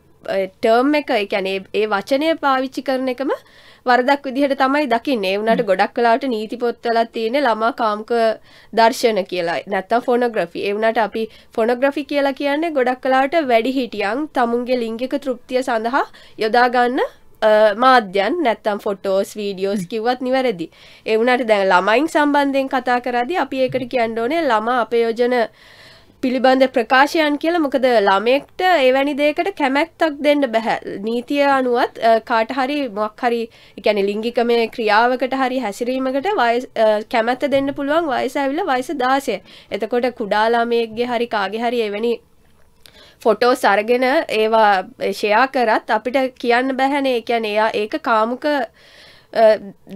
ටර්ම් එක ඒ කියන්නේ ඒ වචනය පාවිච්චි කරන එකම වරදක් විදිහට තමයි දකින්නේ. උනාට ගොඩක් වෙලාවට නීති පොත්වලත් තියෙන ළමා කාමක දර්ශන කියලා. නැත්තම් ෆොනෝග්‍රැෆි. ඒ උනාට අපි ෆොනෝග්‍රැෆි කියලා කියන්නේ ගොඩක් වෙලාවට වැඩිහිටියන් තමුන්ගේ ලිංගික තෘප්තිය සඳහා යොදා ගන්න මාධ්‍යන් නැත්තම් ෆොටෝස් වීඩියෝස් කිව්වත් නිවැරදි. ඒ වුණාට දැන් ළමයින් සම්බන්ධයෙන් කතා කරද්දී අපි ඒකට කියන්න ඕනේ ළමා අපයෝජන පිළිබඳ ප්‍රකාශයන් කියල මොකද ළමෙක්ට එවැනි දෙකට කැමැක්තක් දෙන්න බැහැ නීතිය අනුවත් කාටහරි මොක් හරි එකැන ලිංගිකම ක්‍රියාවකට හරි හැසිරීමකට කැමැත දෙන්න පුළුවන් වයස ඇවිල වයිස දාසය එතකොට කුඩාලාමයෙක්ගේ හරි කාගේ හරි එවැනි ෆොටෝ සරගෙන ඒවා ෂයා කරත් අපිට කියන්න බැහැනේ එකැන එයා ඒක කාමුක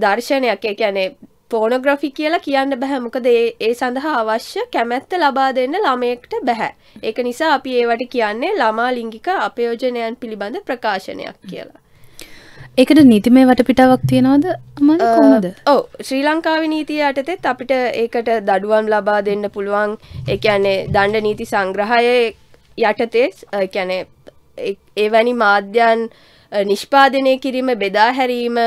දර්ශනයක් එකැනේ පෝනොග්‍රෆි කියලා කියන්න බැහැ මොකද ඒ සඳහා අවශ්‍ය කැමැත්ත ලබා දෙන්න ළමයෙක්ට බැහැ. ඒක නිසා අපි ඒවට කියන්නේ ළමා ලිංගික අපයෝජනයන් පිළිබඳ ප්‍රකාශනයක් කියලා. ඒකට නීතිමය වටපිටාවක් තියෙනවද කොහොමද? ඔව් ශ්‍රී ලංකාවේ නීතිය යටතේත් අපිට ඒකට දඩුවම් ලබා දෙන්න පුළුවන්. ඒ කියන්නේ දණ්ඩ නීති සංග්‍රහයේ යටතේ ඒ කියන්නේ එවැනි මාධ්‍යයන් නිෂ්පාදනය කිරීම බෙදා හැරීම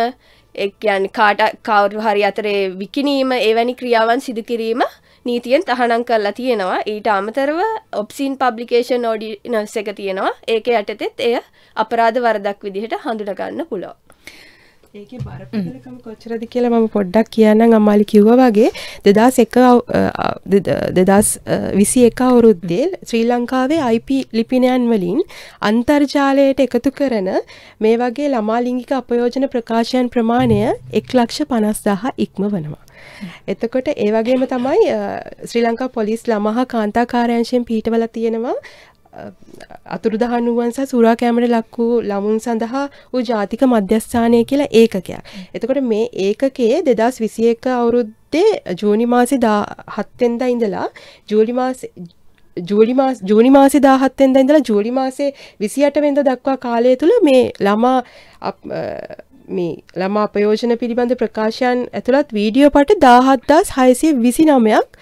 එක්යන් කාට කවරු හරි අතරේ විකිනීම එවැනි ක්‍රියාවන් සිදුකිරීම නීතියෙන් තහනම් කරලා තියෙනවා ඊට අමතරව ඔප්සින් පබ්ලිකේෂන් ෝඩිනස් එක තියෙනවා ඒක යටතෙත් එය අපරාධ වරදක් විදිහට හඳුනගන්න පුළෝ ඒක බරපතලකම කොච්චරද කියලා මම පොඩ්ඩක් කියන්න අම්මාලි කිව්ව වගේ දෙදස් එක දෙදස් විසි එක අවුරුද්දේ ශ්‍රී ලංකාවේ IP ලිපිනයන් වලින් අන්තර්ජාලයට එකතු කරන මේ වගේ ළමාලිංගික අපයෝජන ප්‍රකාශයන් ප්‍රමාණය එක් ලක්ෂ පනස්දාහ ඉක්ම වනවා. එතකොට ඒ වගේම තමයි ශ්‍රී ලංකා පොලිස් ළමහා කාන්තාකාරයංශයෙන් පිහිටවල තියෙනවා අතුරුදහනුවන් සහ සුරා කෑමට ලක් වූ ළමුන් සඳහා වූ ජාතික මධ්‍යස්ථානය කියලා ඒකකයක්. එතකොට මේ ඒකකයේ දෙදස් විසි එක අවුරුද්දේ ජූනි මාසි දා හත්තෙන්ද ඉඳලා ජූලි මාස ජූලි මාසි දාහත්තෙන්ද ඉඳලා ජූලි මාසේ විසියට වෙන්ද දක්වා කාලය තුළ මේ ළමා මේ ළමා අපයෝජන පිළිබඳ ප්‍රකාශයන් ඇතුළත් වීඩියෝ පට දාහත්දස් හයසිය විසි නමයක්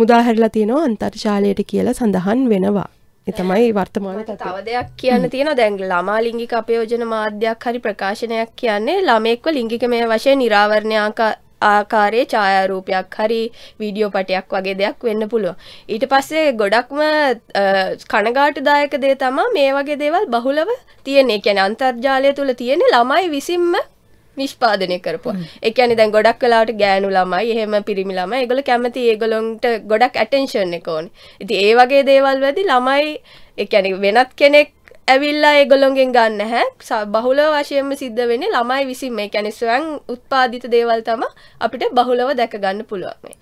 මුදාහැරලා තියෙනවා අන්තර්ශාලයට කියලා සඳහන් වෙනවා. තමයි වර්තමාන තව දෙයක් කියන්න තියෙන දැන් ළමා ලිංගික අපයෝජන මාධ්‍යයක් හරි ප්‍රකාශනයක් කියන්නේ ළමෙක්ව ලිංගික මේ වශයෙන් නිරාවරණයක ආකාරයේ ඡායාරූපයක් හරි වීඩියෝ පටයක් වගේ දෙයක් වෙන්න පුළුවන්. ඊට පස්සේ ගොඩක්ම කනගාටුදායක දේ තමයි මේ වගේ දේවල් බහුලව තියෙන. ඒ කියන්නේ අන්තර්ජාලය තුල තියෙන ළමයි විසින්ම නිෂ්පාදනය කරපුවා. ඒ කියන්නේ දැන් ගොඩක් වෙලාවට ගෑනු ළමයි, එහෙම පිරිමි ළමයි ඒගොල්ලෝ කැමති ඒගොල්ලොන්ට ගොඩක් ඇටෙන්ෂන් එක ඕනේ. ඉතින් ඒ වගේ දේවල් වැඩි ළමයි ඒ කියන්නේ වෙනත් කෙනෙක් ඇවිල්ලා ඒගොල්ලොන්ගෙන් ගන්න නැහැ. බහුල වශයෙන්ම සිද්ධ වෙන්නේ ළමයි විසින් මේ කියන්නේ ස්වයං උත්පාදිත දේවල් තම අපිට බහුලව දැක ගන්න පුළුවන් මේ.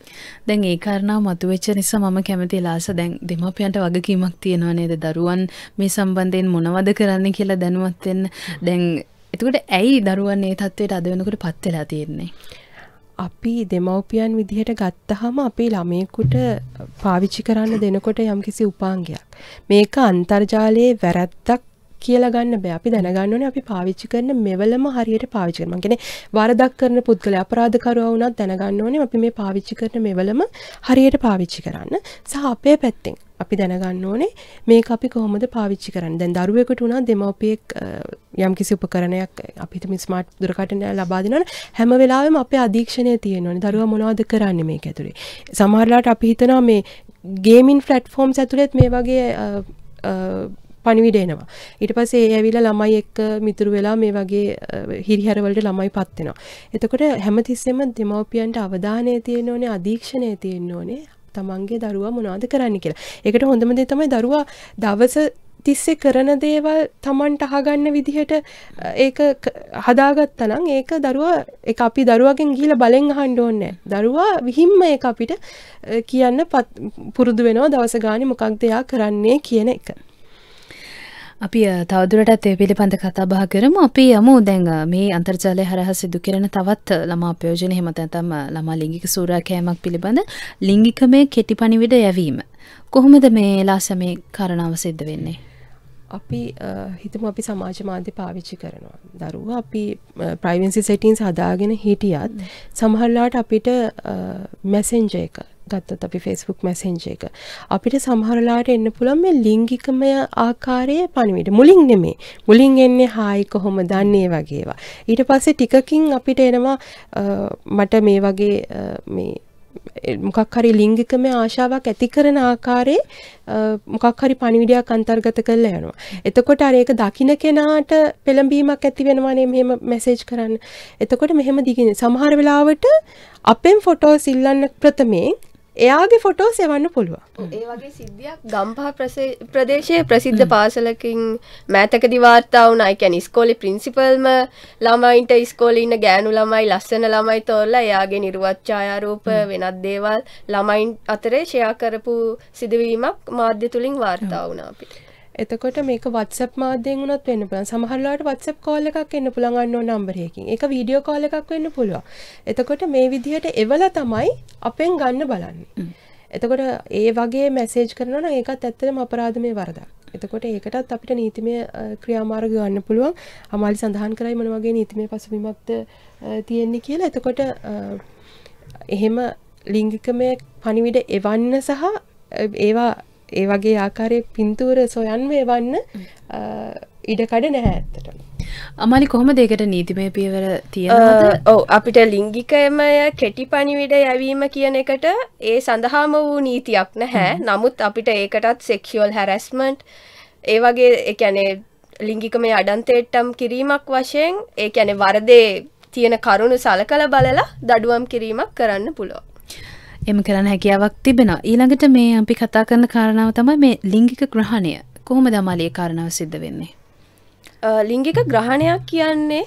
දැන් ඒ කාරණා මතුවෙච්ච නිසා මම කැමති ලාස දැන් දෙමාපියන්ට වගකීමක් තියෙනවා නේද? දරුවන් මේ සම්බන්ධයෙන් මොනවද කරන්න කියලා දැනුවත් වෙන්න. දැන් එතකට ඇයි දරුවන්නේ තත්වයට අද වෙනකට පත්වෙලා තියෙන්නේ. අපි දෙමව්පියන් විදිහට ගත්තහම අපේ ළමයෙකුට පාවිච්චි කරන්න දෙනකොට යම්කිසි උපාංගයක්. මේක අන්තර්ජාලයේ වැරැද්දක් කියලගන්න බෑ අපි දැනගන්නන අපි පාවිච්චි කරන මෙවලම හරියට පාවිචිකරම ගෙන වරදක් කරන පුද්ගල අපරාධකරවා වුණත් දැනගන්න ඕනේ අපි මේ පාවිච්චි කරන මෙවලම හරියට පාවිච්චි කරන්න සහ අපේ පැත්තෙන් අපි දැනගන්න ඕනේ මේ අපි කොහොමද පාවිච්චි කරන්න දැන් දරුවෙකුට වුණා දෙමවපියෙක් යම් කිසි උපකරණයක් අපිට මිස්මාට් දුරකටන ලබා දෙනවන හැම වෙලාවෙම අපේ අධීක්ෂණය තියෙනවනේ දරුවා මොනවද කරන්නේ මේක ඇතුලේ සමහරලාට අපි හිතනවා මේ ගේමින් ෆ්ලැට්ෆෝම් ඇතුළෙත් මේ වගේ පණිවිඩ එනවා ඊට පස්සේ ඒ ඇවිල්ලා ළමයි එක්ක මිතුරු වෙලා මේ වගේ හිරිහැරවලට ළමයි පත් වෙනවා එතකොට හැමතිස්සෙම දෙමව්පියන්ට අවධානය තියෙන්න ඕනේ අධීක්ෂණය තියෙන්න ඕනේ තමන්ගේ දරුවා මොනවද කරන්න කියලා. ඒකට හොඳම දේ තමයි දරුවා දවස තිස්සේ කරන දේවල් තමන්ට අහගන්න විදිහට ඒක හදාගත්තනම් ඒක දරුවා එක අපි දරුවගෙන් ගිහිල බලෙන් අහන්න ඕනේ දරුවා විහිම්ම ඒක අපිට කියන්න පුරුදු වෙනවා දවස ගානේ මොකක්ද එයා කරන්නේ කියන එක. අපි තවදුරටත් ඒ පිළිබඳ කතාබහ කරමු අපි යමු දැන් මේ අන්තර්ජාලය හරහ සිදු කරන තවත් ළමා ප්‍රයෝජන එහෙම නැත්නම් ළමා ලිංගික සූරා කෑමක් පිළිබඳ ලිංගිකමේ කෙටි පණිවිඩ යැවීම කොහොමද මේ ලාසමේ කරණාව සිද්ධ වෙන්නේ අපි හිතම අපි සමාජ මාධ්‍ය පාවිච්චි කරනවා දරුව අපි ප්‍රයිවන්සි සෙටින්ස් හදාගෙන හිටියත් සමහරලාට අපිට මැසෙන්ජ එක ගත්තත් අපි ෆෙස්බුක් මැසෙන්ජ එක අපිට සමහරලාට එන්න පුළන් මේ ලිංගිකමය ආකාරය පණවිට මුලින් නෙමේ මුලින් එන්නේ හායි කොහොම දන්නේ වගේවා ඊට පස්සේ ටිකකින් අපිට එනවා මට මේ වගේ මේ මොකක් හරි ලිංගිකම ආශාවක් ඇති කරන ආකාරයේ මොකක් හරි පණිවිඩයක් අන්තර්ගත කරලා යනවා. එතකොට අර ඒක දකින්න කෙනාට පෙළඹීමක් ඇති වෙනවානේ මෙහෙම මැසේජ් කරන්න. එතකොට මෙහෙම දිගින් සමහර වෙලාවට අපෙන් ෆොටෝස් ඉල්ලන්න ප්‍රථමයෙන් එයාගේ ෆොටෝස් එවන්න පුළුවන් ඒවගේ සිද්ධියක් ගම්පහ ප්‍රදේශයේ ප්‍රසිද්ධ පාසලකින් මෑතකදි වාර්තා වුණා එකැන ස්කෝලි පින්සිපල්ම ළමයින්ට ස්කෝලින්න ගෑනු ළමයි ලස්සන ළමයි තෝල්ලා එයාගේ නිර්වච්ඡායාරූප වෙනත් දේවල් ළමයින් අතරේ ෂයා කරපු සිදුවීමක් මාධ්‍ය තුළින් වාර්තා වුණා අපිට එතකොට මේක WhatsApp මාධ්‍යයෙන් උනත් වෙන්න පුළුවන්. සමහර වෙලාවට WhatsApp call එකක් එන්න පුළුවන් අන්නෝ නම්බර් එකකින්. ඒක වීඩියෝ call එකක් වෙන්න පුළුවන්. එතකොට මේ විදිහට එවලා තමයි අපෙන් ගන්න බලන්නේ. එතකොට ඒ වගේ මැසේජ් කරනවා නම් ඒකත් ඇත්තටම අපරාධමය වරදක්. එතකොට ඒකටත් අපිට නීතිමය ක්‍රියාමාර්ග ගන්න පුළුවන්. අමාලි සඳහන් කරයි මොන වගේ නීතිමය පසුබිමක්ද තියෙන්නේ කියලා. එතකොට එහෙම ලිංගිකමය පණිවිඩ එවන්න සහ ඒවා ඒ වගේ ආකාරය පින්තූර සොයන්වේ වන්න ඉඩකඩ නැහැ ඇත්තට අමලි කොහොම දෙකට නීතිමය පියවර තිය ඕ අපිට ලිංගිකයමය කෙටි පනිවිඩ යැවීම කියන එකට ඒ සඳහාම වූ නීතියක් නැහැ නමුත් අපිට ඒකටත් සෙක්ෂියල් හැරස්මට් ඒ වගේ එකැනේ ලිංගිකම අඩන්තේට්ටම් කිරීමක් වශයෙන් ඒ ඇනෙ වරදේ තියෙන කරුණු සලකල බලලා දඩුවම් කිරීමක් කරන්න පුළුවන් එම කරන්න හැකියාවක් තිබෙනවා. ඊළඟට මේ අපි කතා කරන කාරණාව තමයි මේ ලිංගික ග්‍රහණය. කොහොමද අමාලියේ කාරණාව සිද්ධ වෙන්නේ? ලිංගික ග්‍රහණයක් කියන්නේ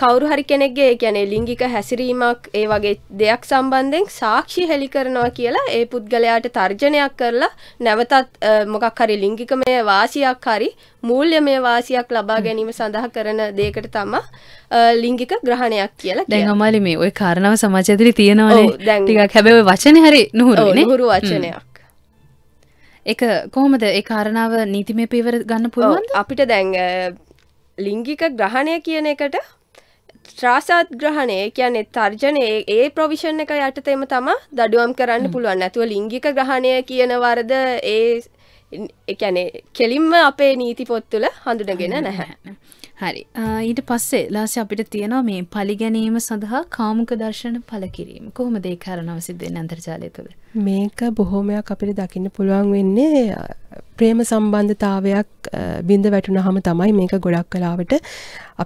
කවුරු හරි කෙනෙක්ගේ කියන්නේ ලිංගික හැසිරීමක් ඒ වගේ දෙයක් සම්බන්ධයෙන් සාක්ෂි හෙළි කරනවා කියලා ඒ පුද්ගලයාට තර්ජනයක් කරලා නැවතත් මොකක් හරි ලිංගිකමය වාසියක් හරි මූල්‍යමය වාසියක් ලබා ගැනීම සඳහා කරන දෙයකට තමා ලිංගික ග්‍රහණයක් කියලා දැන් අමාලි මේ ওই කාරණාව සමාජය ඇතුලේ තියෙනවනේ ටිකක් හැබැයි ওই වචනේ හරි නුහුරුනේ නුහුරු වචනයක් එක කොහොමද ඒ කාරණාව නීතිමය පීවර ගන්න පුළුවන්ද අපිට දැන් ලිංගික ග්‍රහණය කියන එකට ත්‍රාසාත් ග්‍රහණය කියන්නේ තර්ජනය ඒ ප්‍රවිෂණ එක යටතේම තම දඩුවම් කරන්න පුළුවන් නැතුව ලිංගික ග්‍රහණය කියන වරද ඒ එකැනේ කෙලින්ම අපේ නීති පොත් තුළ හඳුනගෙන නැහැ. හරි ඊට පස්සේ ලාසි අපිට තියෙනවා මේ පලිගැනීම සඳහා කාමුක දර්ශන පල කිරීම කොහොම දේකාර නවසිද දෙන්න අන්තර්ජාලය තුළ මේක බොහෝමයක් අපිට දකින්න පුළුවන් වෙන්නේ ප්‍රේම සම්බන්ධතාවයක් බිඳ වැටුණ හම තමයි මේක ගොඩක් කලාවට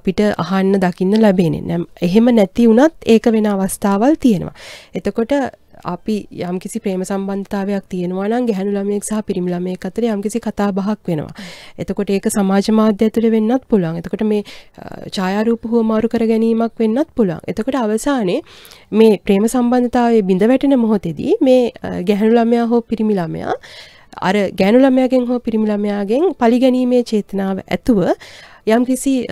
අපිට අහන්න දකින්න ලැබෙන නැම් එහෙම නැති වුනත් ඒක වෙන අවස්ථාවල් තියෙනවා එතකොට අපි යම්කිසි ප්‍රේම සම්බන්ධතාවයක් තියෙනවා නම් ගැහැණු ළමයෙක් සහ පිරිමි ළමයෙක් අතර යම්කිසි කතා බහක් වෙනවා. එතකොට ඒක සමාජ මාධ්‍ය ඇතුළේ වෙන්නත් පුළුවන්. එතකොට මේ ඡායාරූප හුවමාරු කර ගැනීමක් වෙන්නත් පුළුවන්. එතකොට අවසානයේ මේ ප්‍රේම සම්බන්ධතාවයේ බිඳ වැටෙන මොහොතේදී මේ ගැහැණු ළමයා හෝ පිරිමි ළමයා අර ගැහැණු ළමයාගෙන් හෝ පිරිමි ළමයාගෙන් පරිගැනීමේ චේතනාව ඇතුව යම්කිසි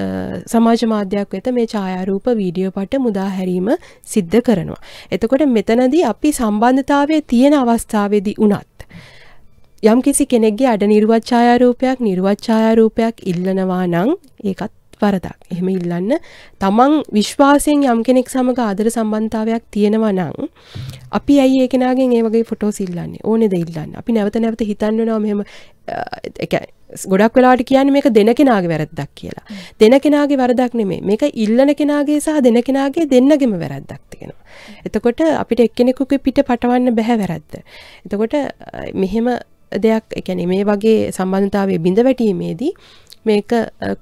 සමාජ මාධ්‍යයක් වෙත මේ ඡායාරූප වීඩියෝ පට මුදා හැරීම සිද්ධ කරනවා. එතකොට මෙතනදී අපි සම්බන්ධතාවයේ තියෙන අවස්ථාවේදී උනත් යම්කිසි කෙනෙක්ගේ අඩ නිර්වත් ඡායාරූපයක් නිර්වත් ඡායාරූපයක් ඉල්ලනවා නම් ඒකත් වරදක්. එහෙම ඉල්ලන්න තමන් විශ්වාසයෙන් යම් කෙනෙක් සමග ආදර සම්බන්ධතාවයක් තියෙනවා නම් අපි ඇයි ඒ කෙනාගෙන් ඒ වගේ ෆොටෝස් ඉල්ලන්නේ? ඕනේද ඉල්ලන්න. අපි නැවත නැවත හිතන්න වෙනවා මෙහෙම ඒ ගොඩක් වෙලාට කියන්නේ මේක දෙන කෙනාගේ වැරද්දක් කියලා. දෙන කෙනාගේ වරදක් නෙමෙයි. මේක ඉල්ලන කෙනාගේ සහ දෙන කෙනාගේ දෙන්නගෙම වැරද්දක් තියෙනවා. එතකොට අපිට එක්කෙනෙකුගේ පිට පටවන්න බෑ වැරද්ද. එතකොට මෙහෙම දෙයක් يعني මේ වගේ සම්බන්ධතාවයේ බිඳ වැටීමේදී මේක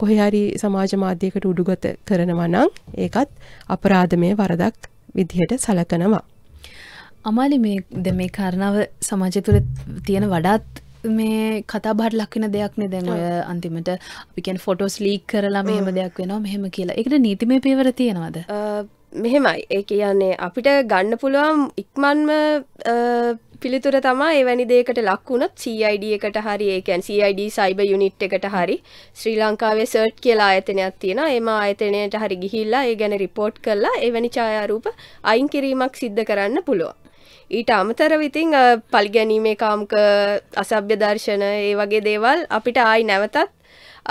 කොහේ හරි සමාජ මාධ්‍යයකට උඩුගත කරනවා නම් ඒකත් අපරාධමය වරදක් විදිහට සලකනවා. අමාලි මේ ද මේ කාරණාව සමාජය තුළ තියෙන වඩාත් මේ කතාබාට ලක්වෙන දෙයක් නෙ දැන් ඔය අන්තිමට අපිකැන් ෆොටෝස් ලීක් කරලා මෙහම දෙයක් වෙනවා මෙහෙම කියලා එකට නීතිමය පේවර තියෙනවද මෙහෙමයි ඒ කියන්නේ අපිට ගන්න පුළුවන් ඉක්මන්ම පිළිතුර තමා එවැනි දේකට ලක්වුණත් CID එකට හරි ඒකැන් CID සයිබ යුනිට් එකට හරි ශ්‍රී ලංකාවේ සර්ට් කියලා ආයතනයක් තියෙන එම ආයතනයට හරි ගිහිල්ලා ඒ ගැන රිපෝට් කරලා එවැනි ඡායාරූප අයින් කිරීමක් සිද්ධ කරන්න පුළුවන් ඊට අමතරව ඉතිං පල්ගැනීමේ කාමක අසභ්‍ය දර්ශන ඒ වගේ දේවල් අපිට ආයි නැවතත්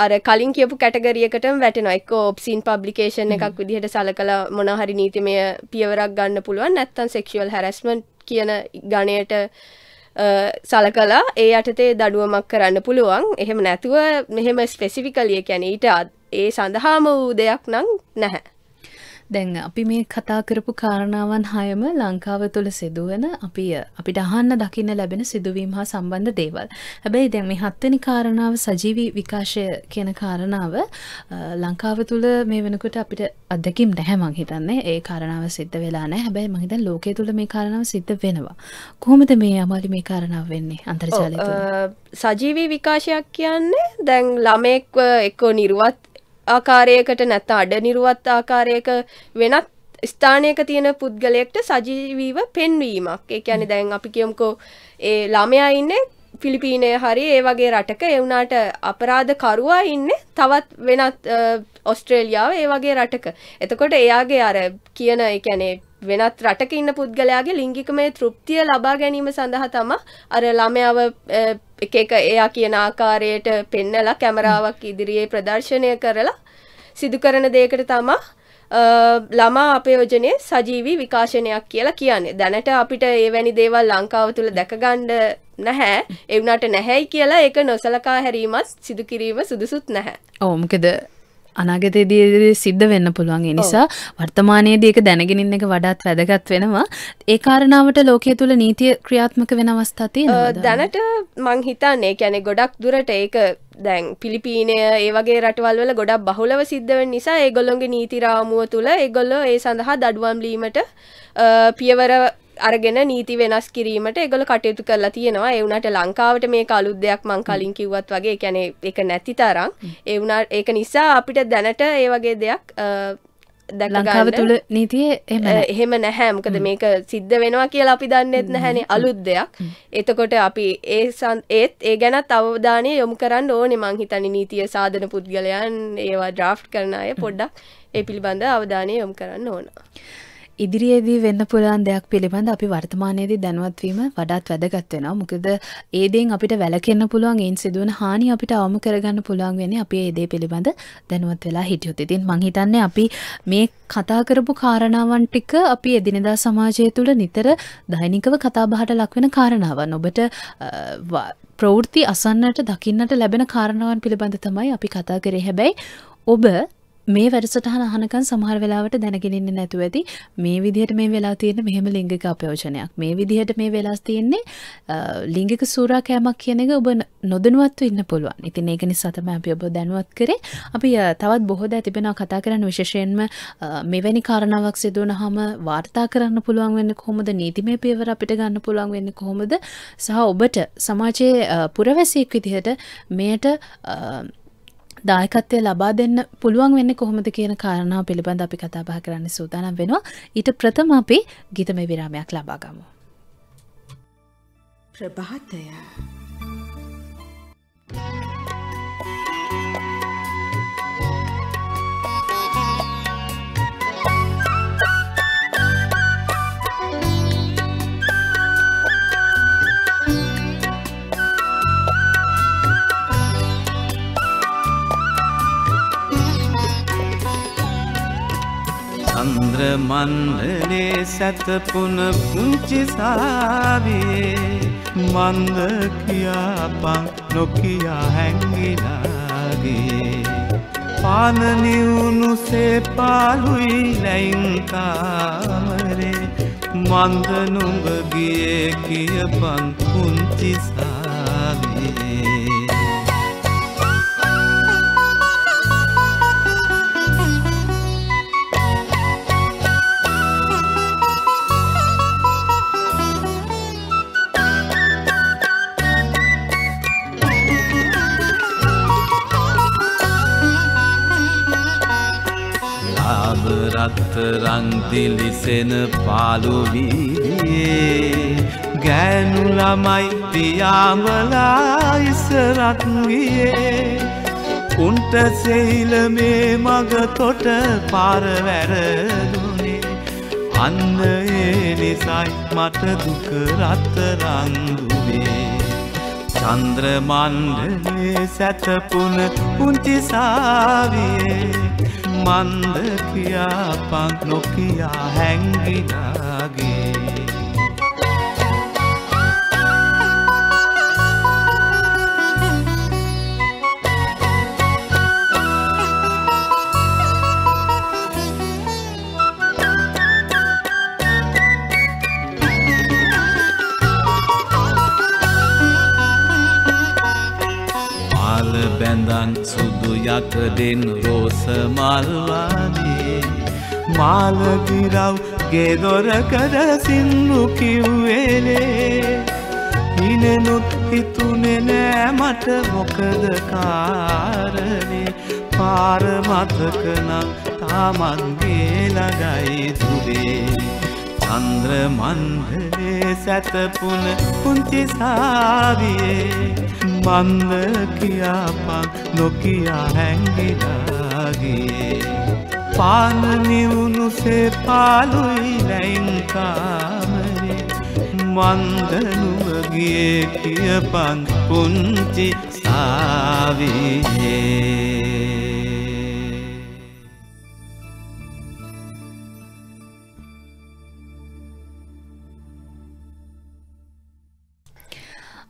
අර කලින් කියපු කැටගරියකට වැටෙන එක්ක ඔප්සින් පබ්ලිකේෂන් එකක් විදිහට සලකලා මොනහරි නීතිමය පියවරක් ගන්න පුළුවන් නැත්තන් සෙක්ෂුවල් හැරස්මන්ට් කියන ගණයට සලකලා ඒ යටතේ දඩුවමක් කරන්න පුළුවන් එහෙම නැතුව මෙහෙම ස්පෙසිෆිකලිය කැනීට ඒ සඳහාම වූ දෙයක් නම් නැහැ දැන් අපි මේ කතා කරපු කාරණාවන් හයම ලංකාව තුළ සිදුවන අපි අපිට අහන්න දකින්න ලැබෙන සිදුවීම් හා සම්බන්ධ දේවල්. හැබැයි දැන් මේ හත්වෙනි කාරණාව සජීවී විකාශය කියන කාරණාව ලංකාව තුළ මේ වෙනකොට අපිට අදකින් නැහැ මං හිතන්නේ. ඒ කාරණාව සිද්ධ වෙලා නැහැ. හැබැයි මං හිතන්නේ ලෝකයේ තුළ මේ කාරණාව සිද්ධ වෙනවා. කොහොමද මේ අමාලි මේ කාරණාව වෙන්නේ අන්තර්ජාලය තුළ? සජීවී විකාශයක් කියන්නේ දැන් ළමෙක්ව එක්ක නිර්වත් ආකාරයකට නැත්නම් අඩ නිර්වත් ආකාරයක වෙනත් ස්ථානයක තියෙන පුද්ගලයෙක්ට සජීවීව පෙන්වීමක්. ඒ කියන්නේ දැන් අපි කියමුකෝ ඒ ළමයා ඉන්නේ ෆිලිපීනය හරි ඒ වගේ රටක ඒ වුණාට අපරාධ කරුවා ඉන්නේ තවත් වෙනත් ඔස්ට්‍රේලියාව ඒ වගේ රටක. එතකොට එයාගේ අර කියන ඒ කියන්නේ වෙනත් රටක ඉන්න පුද්ගලයාගේ ලිංගිකමය තෘප්තිය ලබා ගැනීම සඳහා තම අර ළමයාව එක එක එයා කියන ආකාරයට පෙන්නලා කැමරාවක් ඉදිරියේ ප්‍රදර්ශනය කරලා සිදු කරන දෙයකට තමා ළමා අපයෝජනය සජීවී විකාශනයක් කියලා කියන්නේ. දැනට අපිට ඒ වැනි දේවල් ලංකාව තුළ දැකගන්න නැහැ. ඒ වුණාට නැහැයි කියලා ඒක නොසලකා හැරීමත් සිදු කිරීම සුදුසුත් නැහැ. ඔව් මොකද අනාගතයේදී සිද්ධ වෙන්න පුළුවන් ඒ නිසා වර්තමානයේදී ඒක දැනගෙන ඉන්න එක වඩාත් වැදගත් වෙනවා ඒ කාරණාවට ලෝකයේ තුල නීතිය ක්‍රියාත්මක වෙන අවස්ථා තියෙනවද දැනට මං හිතන්නේ කියන්නේ ගොඩක් දුරට ඒක දැන් පිලිපීනය ඒවගේ රටවල්වල ගොඩක් බහුලව සිද්ධවෙන් නිසා ඒගොල්ලොන්ගේ නීතිරාමුව තුළ ඒගොල්ලො ඒ සඳහා දඩුවම් ලීමට පියවර අරගෙන නීති වෙනස් කිරීමට එගොල කටයුතු කරලා තියෙනවා ඒ වුණාට ලංකාවට මේ අලුත් දෙයක් මං කලින් කිව්වත් වගේ කියන්නේ ඒක නැති තරම් ඒ වුණා ඒක නිසා අපිට දැනට ඒ වගේ දෙයක් ලංකාව තුළ නීතිය එහෙම නැහැ මොකද මේක සිද්ධ වෙනවා කියලා අපි දන්නෙත් නැහැනේ අලුත් දෙයක්. එතකොට අපි ඒ ඒත් ඒ ගැනත් අවධානය යොමු කරන්න ඕනේ මං හිතන්නේ නීතිය සාධන පුද්ගලයන් ඒවා ඩ්‍රාෆ්ට් කරන අය පොඩ්ඩක් ඒ පිළිබඳ අවධානය යොමු කරන්න ඕන. ඉදිරියේදී වෙන්න පුළුවන් දෙයක් පිළිබඳ අපි වර්තමානයේදී දැනුවත්වීම වඩාත් වැදගත් වෙනවා. මොකද ඒ දේෙන් අපිට වැළකෙන්න පුළුවන් ඒන් සිදුවන හානි අපිට අවම කරගන්න පුළුවන් වෙන්නේ අපි ඒ දේ පිළිබඳ දැනුවත් වෙලා හිටියොත්. ඉතින් මං හිතන්නේ අපි මේ කතා කරපු කාරණාවන් ටික අපි එදිනෙදා සමාජය තුළ නිතර දෛනිකව කතාබහට ලක් වෙන කාරණාවන්. ඔබට ප්‍රවෘත්ති අසන්නට දකින්නට ලැබෙන කාරණාවන් පිළිබඳ තමයි අපි කතා කරේ. හැබැයි ඔබ මේ වැඩසටහන අහනකන් සමහර වෙලාවට දැනගෙන ඉන්නේ නැතුව ඇති මේ විදිහට මේ වෙලා තියෙන මෙහෙම ලිංගික අපයෝජනයක් මේ විදිහට මේ වෙලා තියෙන්නේ ලිංගික සූරා කෑමක් කියන එක ඔබ නොදැනුවත්ව ඉන්න පුළුවන්. ඉතින් ඒක නිසා තමයි අපි ඔබ දැනුවත් කරේ. අපි තවත් බොහෝ දෑ තිබෙනවා කතා කරන්න විශේෂයෙන්ම මෙවැනි කාරණාවක් සිදු වුනහම වාර්තා කරන්න පුළුවන් වෙන්නේ කොහොමද? නීතිමය පියවර අපිට ගන්න පුළුවන් වෙන්නේ කොහොමද? සහ ඔබට සමාජයේ පුරවැසියෙක් විදිහට මෙයට දායකත්වය ලබා දෙන්න පුළුවන් වෙන්නේ කොහොමද කියන කාරණාව පිළිබඳ අපි කතා බහ කරන්න සූදානම් වෙනවා. ඊට ප්‍රථම අපි ගීතමය විරාමයක් ලබා ගමු. ප්‍රභාතය Thank you. චන්ද්‍ර මණ්ඩලේ සැතපුන පුංචිසාවියේ මන්ද කියාපන් නොකියා හැංගිලාගේ පානනිවුණු සේපාලුයි නැයින්කාමරේ මන්ද නුඹ ගියේ කියපන් පුංචිසාවියේ රත්තරං දිලිසෙන පාලුවීදියේ ගෑනු ළමයි පියාමලා ඉස්සරත් ගියේ උන්ට සෙහිල මේ මග තොට පාරවැරදුනේ අන්න ඒ නිසයි මට දුක රත්තරංගුනේ චන්ද්‍රමණ්ඩලේ සැතපුන පුංචිසාවියේ මන්ද කියා පක් නොකයා හැංගිනාගේ යකඩෙන් රෝස මල්වාගේ මාලදිරව් ගෙදොර කර සින්දු කිව්වේලේ ඉනෙනුත් හිතුනේ නෑ මට මොකද කාරණේ පාර මතකනම් තාමන්ගේ ළඟයි දුවේ චන්ද්‍ර මන්දලේ සැතපුන පුංචි සාවියේ මන්ද කියාපන් නොකයා හැංගිලාගේ පානනිවුණු සේ පාලුයි නැයිංකාමරේ මන්දනුවගේ කියපන් පුංචි සාවියේ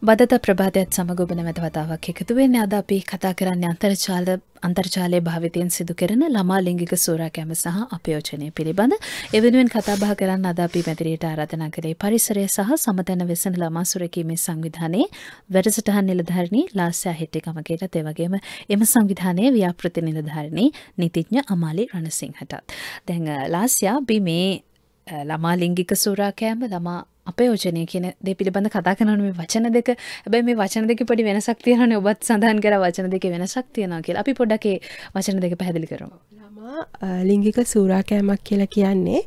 බදත ප්‍රභාතයත් සමඟ ඔබ නැවත වතාවක් එකතු වෙන්නේ අද අපි කතා කරන්නේ අන්තර්ජාල අන්තර්ජාලය භාවිතයෙන් සිදු කරන ළමා ලිංගික සූරාකෑම සහ අපයෝජනය පිළිබඳ එවෙනුවෙන් කතා බහ කරන්න අද අපි මැදිරියට ආරාධනා කළේ පරිසරය සහ සමතැන වෙසෙන ළමා සුරකීමේ සංවිධානයේ වැඩසටහන් නිලධාරිණී ලාස්‍යා හෙට්ටිකමකේටත් ඒ වගේම එම සංවිධානයේ ව්‍යාපෘති නිලධාරිණී නීතිඥ අමාලි රණසිංහටත්. දැන් ලාස්‍යා බි මේ ළමා ලිංගික සූරාකෑම ළමා අපයෝජනය කියන දේ පිළිබඳ කතා කරන මේ වචන දෙක හැබැයි මේ වචන දෙක පොඩි වෙනසක් තියෙනවනේ ඔබත් සඳහන් කරා වචන දෙක වෙනසක් තියෙනවා කියලා අපි පොඩ්ඩක් ඒ වචන දෙක පැහැදිලි කරමු ළමා ලිංගික සූරා කෑමක් කියලා කියන්නේ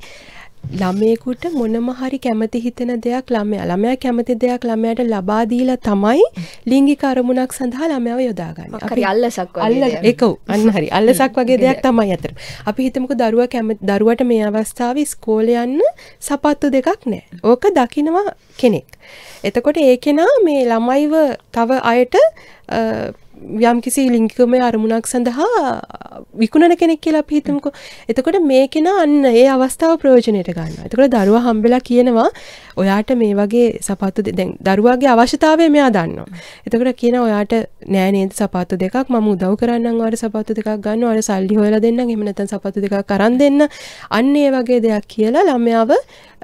ළමයෙකුට මොනම හරි කැමති හිතෙන දෙයක් ළමයා ළමයා කැමති දෙයක් ළමයට ලබා දීලා තමයි ලිංගික අරමුණක් සඳහා ළමයාව යොදාගන්නේ. අපි අල්ලසක් වගේ එකව අන්න හරි අල්ලසක් වගේ දෙයක් තමයි අතර. අපි හිතමුකෝ දරුවා කැමති දරුවට මේ අවස්ථාවේ ඉස්කෝලේ යන්න සපත්තු දෙකක් නැහැ. ඕක දකිනවා කෙනෙක්. එතකොට ඒ කෙනා මේ ළමයිව තව අයට යම්කිසි ලිංගිකමය අරමුණක් සඳහා විකුණන කෙනෙක් කියලා අපි හිතමුකෝ. එතකොට මේ කෙනා අන්න ඒ අවස්ථාව ප්‍රයෝජනෙට ගන්නවා. එතකොට දරුවා හම්බෙලා කියනවා ඔයාට මේ වගේ සපත්තු දැන් දරුවාගේ අවශ්‍යතාවය මෙයා දන්නවා. එතකොට කියනවා ඔයාට නෑ නේද සපත්තු දෙකක් මම උදව් කරන්නම් ඔයාලට සපත්තු දෙකක් ගන්න ඔයාලට සල්ලි හොයලා දෙන්නම් එහෙම නැත්නම් සපත්තු දෙකක් අරන් දෙන්න. අන්න ඒ වගේ දෙයක් කියලා ළමයාව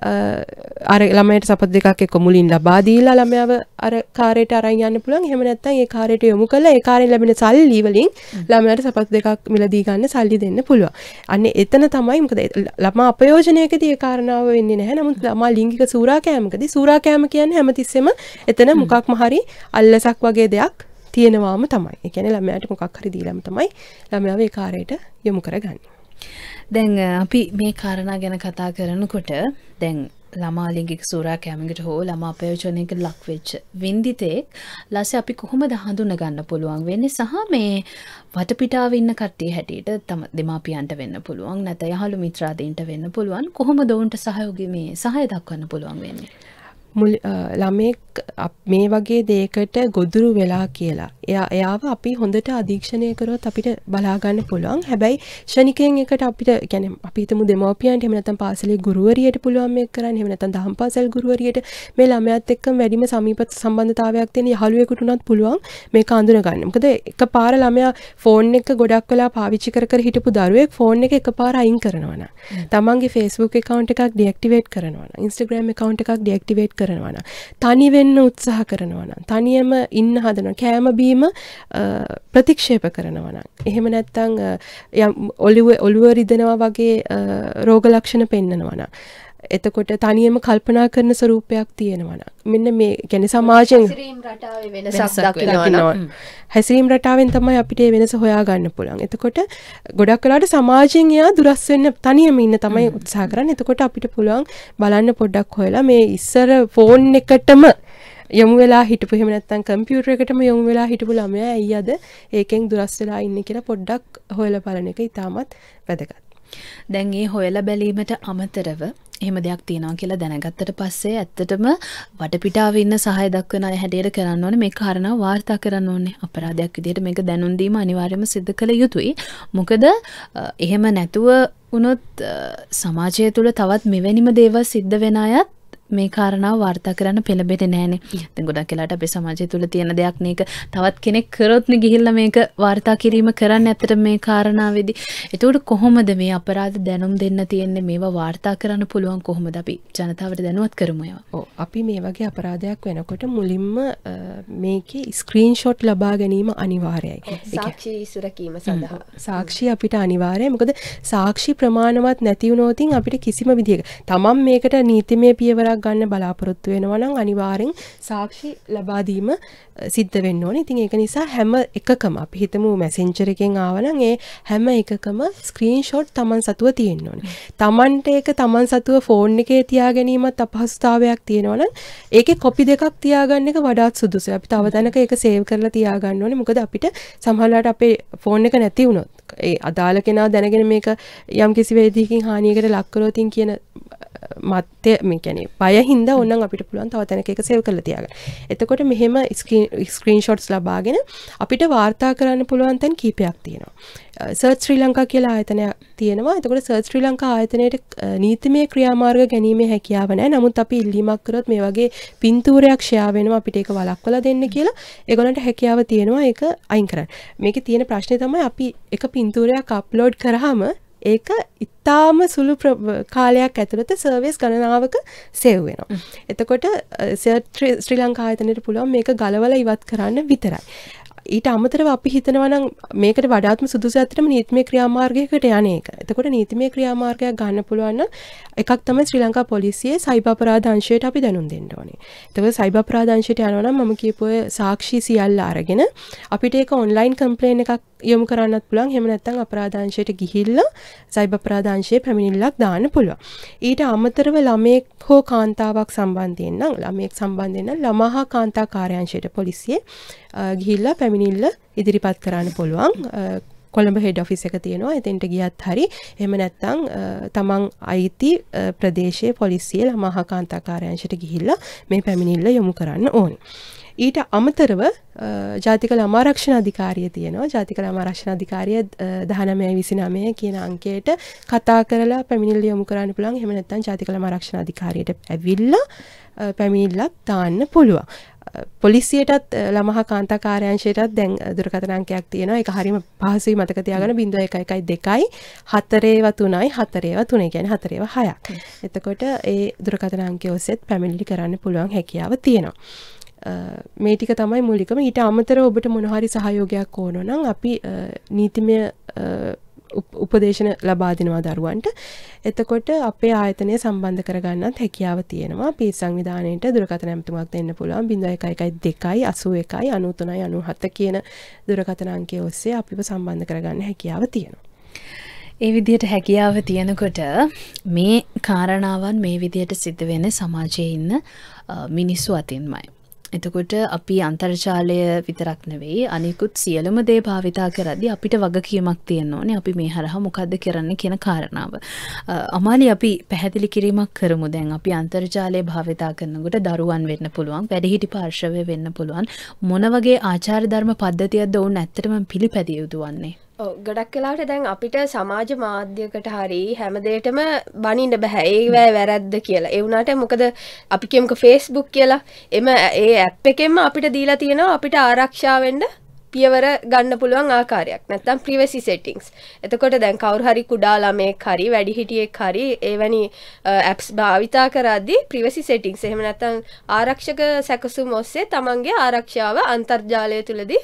අර ළමයට සපත් දෙකක් එක්ක මුලින් ලබා දීලා ළමයාව අර කාර්යයට අරන් යන්න පුළුවන්. එහෙම නැත්නම් ඒ කාර්යයට යොමු කරලා ඒ කාර්යෙන් ලැබෙන සල්ලි වලින් ළමයාට සපත් දෙකක් මිලදී ගන්න සල්ලි දෙන්න පුළුවන්. අන්න එතන තමයි මොකද ළමා අපයෝජනයකදී ඒ කාරණාව වෙන්නේ නැහැ. නමුත් ළමා ලිංගික සූරාකෑමකදී සූරාකෑම කියන්නේ හැමතිස්සෙම එතන මොකක්ම හරි අල්ලසක් වගේ දෙයක් තියෙනවාම තමයි. ඒ කියන්නේ ළමයාට මොකක් හරි දීලාම තමයි ළමයාව ඒ කාර්යයට යොමු කරගන්නේ. දැන් අපි මේ කාරණා ගැන කතා කරනකොට දැන් ළමාලිගික සූරා කෑමගට හෝ ළම අපයෝජනයක ලක්වෙච්ච වින්දිතෙක් ලස අපි කොහොම දහඳුන ගන්න පුළුවන් වෙන්න සහ මේ වටපිටාව ඉන්න කට්ටේ හැටියට තම දෙමාපියන්ට වෙන්න පුළුවන් නැත යහළු මිත්‍රාදීන්ට වෙන්න පුළුවන් කොහොම දවුන්ට සහයෝග මේ සහය දක්වන්න පුළුවන් වෙන්නේ ළමෙක් මේ වගේ දේකට ගොදුරු වෙලා කියලා. එයා එයාව අපි හොඳට අධීක්ෂණය කරොත් අපිට බලාගන්න පුළුවන්. හැබැයි ශනිකයෙන් එකට අපිට يعني අපි හිතමු දෙමව්පියන්ට එහෙම නැත්නම් පාසලේ ගුරුවරියට පුළුවන් මේක කරන්න. එහෙම නැත්නම් දහම් පාසල් ගුරුවරියට මේ ළමයාත් එක්කම වැඩිම සමීප සම්බන්ධතාවයක් තියෙන යහළුවෙකුට උනත් පුළුවන් මේක අඳුනගන්න. මොකද එකපාර ළමයා ෆෝන් එක ගොඩක් වෙලා පාවිච්චි කර කර හිටපු දරුවෙක් ෆෝන් එක එකපාර අයින් කරනවා නම් තමන්ගේ Facebook account එකක් deactivate කරනවා නම් Instagram account එකක් deactivate කරනවන. තනිවෙන්න උත්සාහ කරනවන. තනියම ඉන්න හදන කෑමබීම ප්‍රතික්ෂේප කරනවන. එහෙම නැත්තං ඔලිුව ඔලුව රිදෙනවා වගේ රෝග ලක්ෂණ පෙන්න්නනවන. එතකොට තනියම කල්පනා කරන ස්වරූපයක් තියෙනවා මෙන්න මේ ගැන සමාජයෙන් හැසිරීම් රටාවෙන් තමයි අපිට වෙනස හොයාගන්න පුළන් එතකොට ගොඩක් කලාට සමාජයෙන් එයා දුරස්වෙන්න තනියම ඉන්න තමයි උත්සා කරන්න එතකොට අපිට පුළුවන් බලන්න පොඩ්ඩක් හොයලා මේ ඉස්සර ෆෝන් එකටම යොමු වෙලා හිටපු එහෙම නැත්නම් කම්පියුටර් එකටම යොමු වෙලා හිටපු ළමයා ඇයි අද ඒකෙන් දුරස් වෙලා ඉන්නේ කියලා පොඩ්ඩක් හොයලා බලන එක ඉතාමත් වැදගත්. දැන් ඒ හොයලා බැලීමට අමතරව එහෙම දෙයක් තියෙනවා කියලා දැනගත්තට පස්සේ ඇත්තටම වටපිටාව ඉන්න සහය දක්වන අය හැටියට කරන්න ඕනේ මේ කාරණා වාර්තා කරන්න ඕනේ අපරාධයක් විදිහට මේක දැනුම් දීම අනිවාර්යයෙන්ම සිදු කළ යුතුයි මොකද එහෙම නැතුව වුණොත් සමාජය තුළ තවත් මෙවැනිම දේවල් සිද්ධ වෙන අයත් මේ කාරණාව වාර්තා කරන්න පෙළඹෙන්නේ නැහනේ. ඉතින් ගොඩක් වෙලාට අපේ සමාජය තුළ තියෙන දෙයක් මේක තවත් කෙනෙක් කරොත්නේ ගිහිල්ලා මේක වාර්තා කිරීම කරන්න ඇත්තට මේ කාරණාවේදී. එතකොට කොහොමද මේ අපරාධ දැනුම් දෙන්න තියෙන්නේ මේවා වාර්තා කරන්න පුළුවන් කොහොමද අපි ජනතාවට දැනුවත් කරමු ඒවා. අපි මේ වගේ අපරාධයක් වෙනකොට මුලින්ම මේකේ ස්ක්‍රීන්ෂොට් ලබා ගැනීම අනිවාර්යයි. සාක්ෂි සුරකීම සඳහා. සාක්ෂි අපිට අනිවාර්යයි. මොකද සාක්ෂි ප්‍රමාණවත් නැති වුණොතින් අපිට කිසිම විදිහක තමන් මේකට නීතිමය පියවරක් ගන්න බලාපොරොත්තු වෙනවා නම් අනිවාර්යෙන් සාක්ෂි ලබා දීම සිද්ධ වෙන්න ඕනේ. ඉතින් ඒක නිසා හැම එකකම අපි හිතමු මැසෙන්ජර් එකෙන් ආවනම් ඒ හැම එකකම ස්ක්‍රීන්ෂොට් Taman සතුව තියෙන්න ඕනේ. Tamanට ඒක Taman සතුව ෆෝන් එකේ තියා ගැනීමත් අපහසුතාවයක් තියෙනවා නම් ඒකේ කොපි දෙකක් තියාගන්න එක වඩාත් සුදුසුයි. අපි තව තැනක ඒක සේව් කරලා තියාගන්න ඕනේ. මොකද අපිට සමහරවිට අපේ ෆෝන් එක නැති වුණොත් දෙයක් ඒ අදාළ කෙනා දැනගෙන මේක යම් කිසි වේදීකින් හානියකට ලක්කරෝතින් කියන මත්තය මේකැනේ පය හින්ද ඔන්න අපිට පුළුවන් තව තැන එක සෙව් කළ තියාග එතකොට මෙහෙම ස්ක්‍රීන් ෂොට්ස් ලබාගෙන අපිට වාර්තා කරන්න පුළුවන් තැන් කීපයක් තියෙනවා සර්ච් ශ්‍රී ලංකා කියලා ආයතනයක් තියෙනවා එතකොට සර්ච් ශ්‍රී ලංකා ආයතනයට නීතිමය ක්‍රියාමාර්ග ගැනීමේ හැකියාව නැහැ නමුත් අපි ඉල්ලීමක් කරොත් මේ වගේ පින්තූරයක් ෂෙයා වෙනවා අපිට ඒක වළක්වලා දෙන්න කියලා ඒගොල්ලන්ට හැකියාව තියෙනවා ඒක අයින් කරන්න මේකේ තියෙන ප්‍රශ්නේ තමයි අපි එක පින්තූරයක් අප්ලෝඩ් කරාම ඒක ඉතාම සුළු කාලයක් ඇතුළත සර්වස් ගණනාවක සෙව්වෙනවා. එතකොට ශ්‍රී ලංකායතනයට පුළුවන් මේක ගලවල ඉවත් කරන්න විතරයි. ඊට අමතරව අපි හිතනවා නම් මේකට වඩාත්ම සුදුසු ඇත්තටම නීතිමය ක්‍රියාමාර්ගයකට යන එක. එතකොට නීතිමය ක්‍රියාමාර්ගයක් ගන්න පුළුවන් එකක් තමයි ශ්‍රී ලංකා පොලිසියේ සයිබර් අපරාධ අංශයට අපි දැනුම් දෙන්න ඕනේ. එතකොට සයිබර් අපරාධ අංශයට යනවා නම් මම කියපුවේ සාක්ෂි සියල්ල අරගෙන අපිට ඒක ඔන්ලයින් කම්ප්ලේන් එකක් යොමු කරන්නත් පුළුවන් එහෙම නැත්නම් අපරාධාංශයට ගිහිල්ලා සයිබර් අපරාධාංශයේ පැමිණිල්ලක් දාන්න පුළුවන්. ඊට අමතරව ළමයෙක් හෝ කාන්තාවක් සම්බන්ධයෙන් නම් ළමයෙක් සම්බන්ධයෙන් නම් ළමා හා කාන්තා කාර්යාංශයට පොලිසිය ගිහිල්ලා පැමිණිල්ල ඉදිරිපත් කරන්න පුළුවන්. කොළඹ හෙඩ් ඔෆිස් එක තියෙනවා එතෙන්ට ගියත් හරි එහෙම නැත්නම් තමන් අයිති ප්‍රදේශයේ පොලිසිය ළමා හා කාන්තා කාර්යාංශයට ගිහිල්ලා මේ පැමිණිල්ල යොමු කරන්න ඕනේ. ඊට අමතරව ජාතික ළමාරක්ෂණ අධිකාරිය තියෙනවා ජාතික ළමාරක්ෂණ අධිකාරිය 19 29 කියන අංකයට කතා කරලා පැමිණිල්ල යොමු කරන්න පුළුවන් එහෙම නැත්නම් ජාතික ළමාරක්ෂණ අධිකාරියට ඇවිල්ලා පැමිණිල්ලක් දාන්න පුළුවන්. පොලිසියටත් ළමහා කාන්තා කාර්යංශයටත් දැන් දුරකථන අංකයක් තියෙනවා. ඒක හරියම පහසුයි මතක තියාගන්න 0112 4ඒව 3යි 4ඒව 3 කියන්නේ 4ඒව 6ක්. එතකොට ඒ දුරකථන අංකය ඔස්සේත් පැමිණිලි කරන්න පුළුවන් හැකියාව තියෙනවා. මේ ටික තමයි මුලිකම ඊට අමතර ඔබට මොනහරි සහයෝගයක් ඕන නම් අපි නීතිමය උපදේශන ලබා දෙනවා දරුවන්ට එතකොට අපේ ආයතනය සම්බන්ධ කරගන්නත් හැකියාව තියෙනවා පී සංවිධානයට දුරකතන ඇමතුමක් දෙන්න පුළුවන් බිඳ එකයි දෙකයි අසුව එකයි අනුතුනයි අනු හත කියන දුරකතනංකය ඔස්සේ අපිව සම්බන්ධ කරගන්න හැකියාව තියෙනවා. ඒ විදියට හැකියාව තියෙනකොට මේ කාරණාවන් මේ විදියට සිද්ධ වෙන සමාජයේ ඉන්න මිනිස්සු අතින්මයි. එතකොට අපි අන්තර්ජාලය විතරක් නෙවෙයි අනිකුත් සියලම දේ භාවිතා කරදි අපිට වග කියමක් තියෙන්න ඕනේ අපි මේ හරහා මොකක්ද කරන්න කියන කාරණාව. අමාලි අපි පැහැදිලි කිරීමක් කරමු දැන් අපි අන්තර්ජාලය භාවිතා කරනකොට දරුවන් වෙන්න පුළුවන් වැඩිහිටි පාර්ශවය වෙන්න පුළුවන් මොන වගේ ආචාර ධර්ම පද්ධතියක්ද ඔවුන් ඇත්තටම පිළිපැදිය යුතු වන්නේ. ගොඩක් කලාට දැන් අපිට සමාජ මාධ්‍යකට හරි හැමදේටම බනින්න බැහැ ඒවැ වැරද්ද කියලා එවුනාට මොකද අපිකෙමක ෆේස්බුක් කියලා එම ඒ ඇප් එකෙන්ම අපිට දීලා තියෙනවා අපිට ආරක්ෂාවෙන්ඩ පියවර ගන්න පුළුවන් ආකාරයක් නැත්තම් ප්‍රිවසි සෙටිංස් එතකොට දැන් කවරු හරි කුඩා ළමයෙක් හරි වැඩිහිටියෙක් හරි ඒවැනි ඇප්ස් භාවිතා කරද්දී ප්‍රිවසි සෙටිංස් එහෙම නැත්තම් ආරක්ෂක සැකසුම් ඔස්සේ තමන්ගේ ආරක්ෂාව අන්තර්ජාලය තුලදී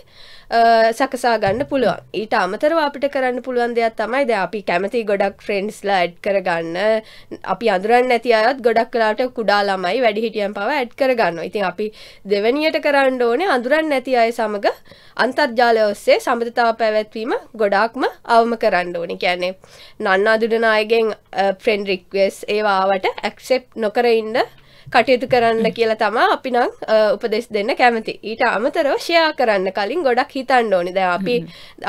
සකසා ගන්න පුළුවන් ඊට අමතරව අපිට කරන්න පුළුවන් දෙයක් තමයි දැන් අපි කැමති ගොඩක් ෆ්‍රෙන්ඩ්ස්ලා ඇඩ් කරගන්න අපි අඳුරන්නේ නැති අයත් ගොඩක් වෙලාවට කුඩා ළමයි වැඩිහිටියන් පවා ඇඩ් කරගන්නවා ඉතින් අපි දෙවැනියට කරන්න ඕනේ අඳුරන්නේ නැති අය සමග අන්ත අන්තර්ජාලය ඔස්සේ සමඳතාව පැවැත්වීම ගොඩාක්ම අවම කරන්න ඕනි කියන්නේ නන්න අදුඩනායගෙන් ෆ්‍රෙන්ඩ් රික්වස් ඒවාවට ඇක්සෙප් නොකරඉන්න කටයුතු කරන්න කියලා තමා අපි නම් උපදෙස් දෙන්න කැමති ඊට අමතරව ෂයා කරන්න කලින් ගොඩක් හිතන්න ඕනි ද අපි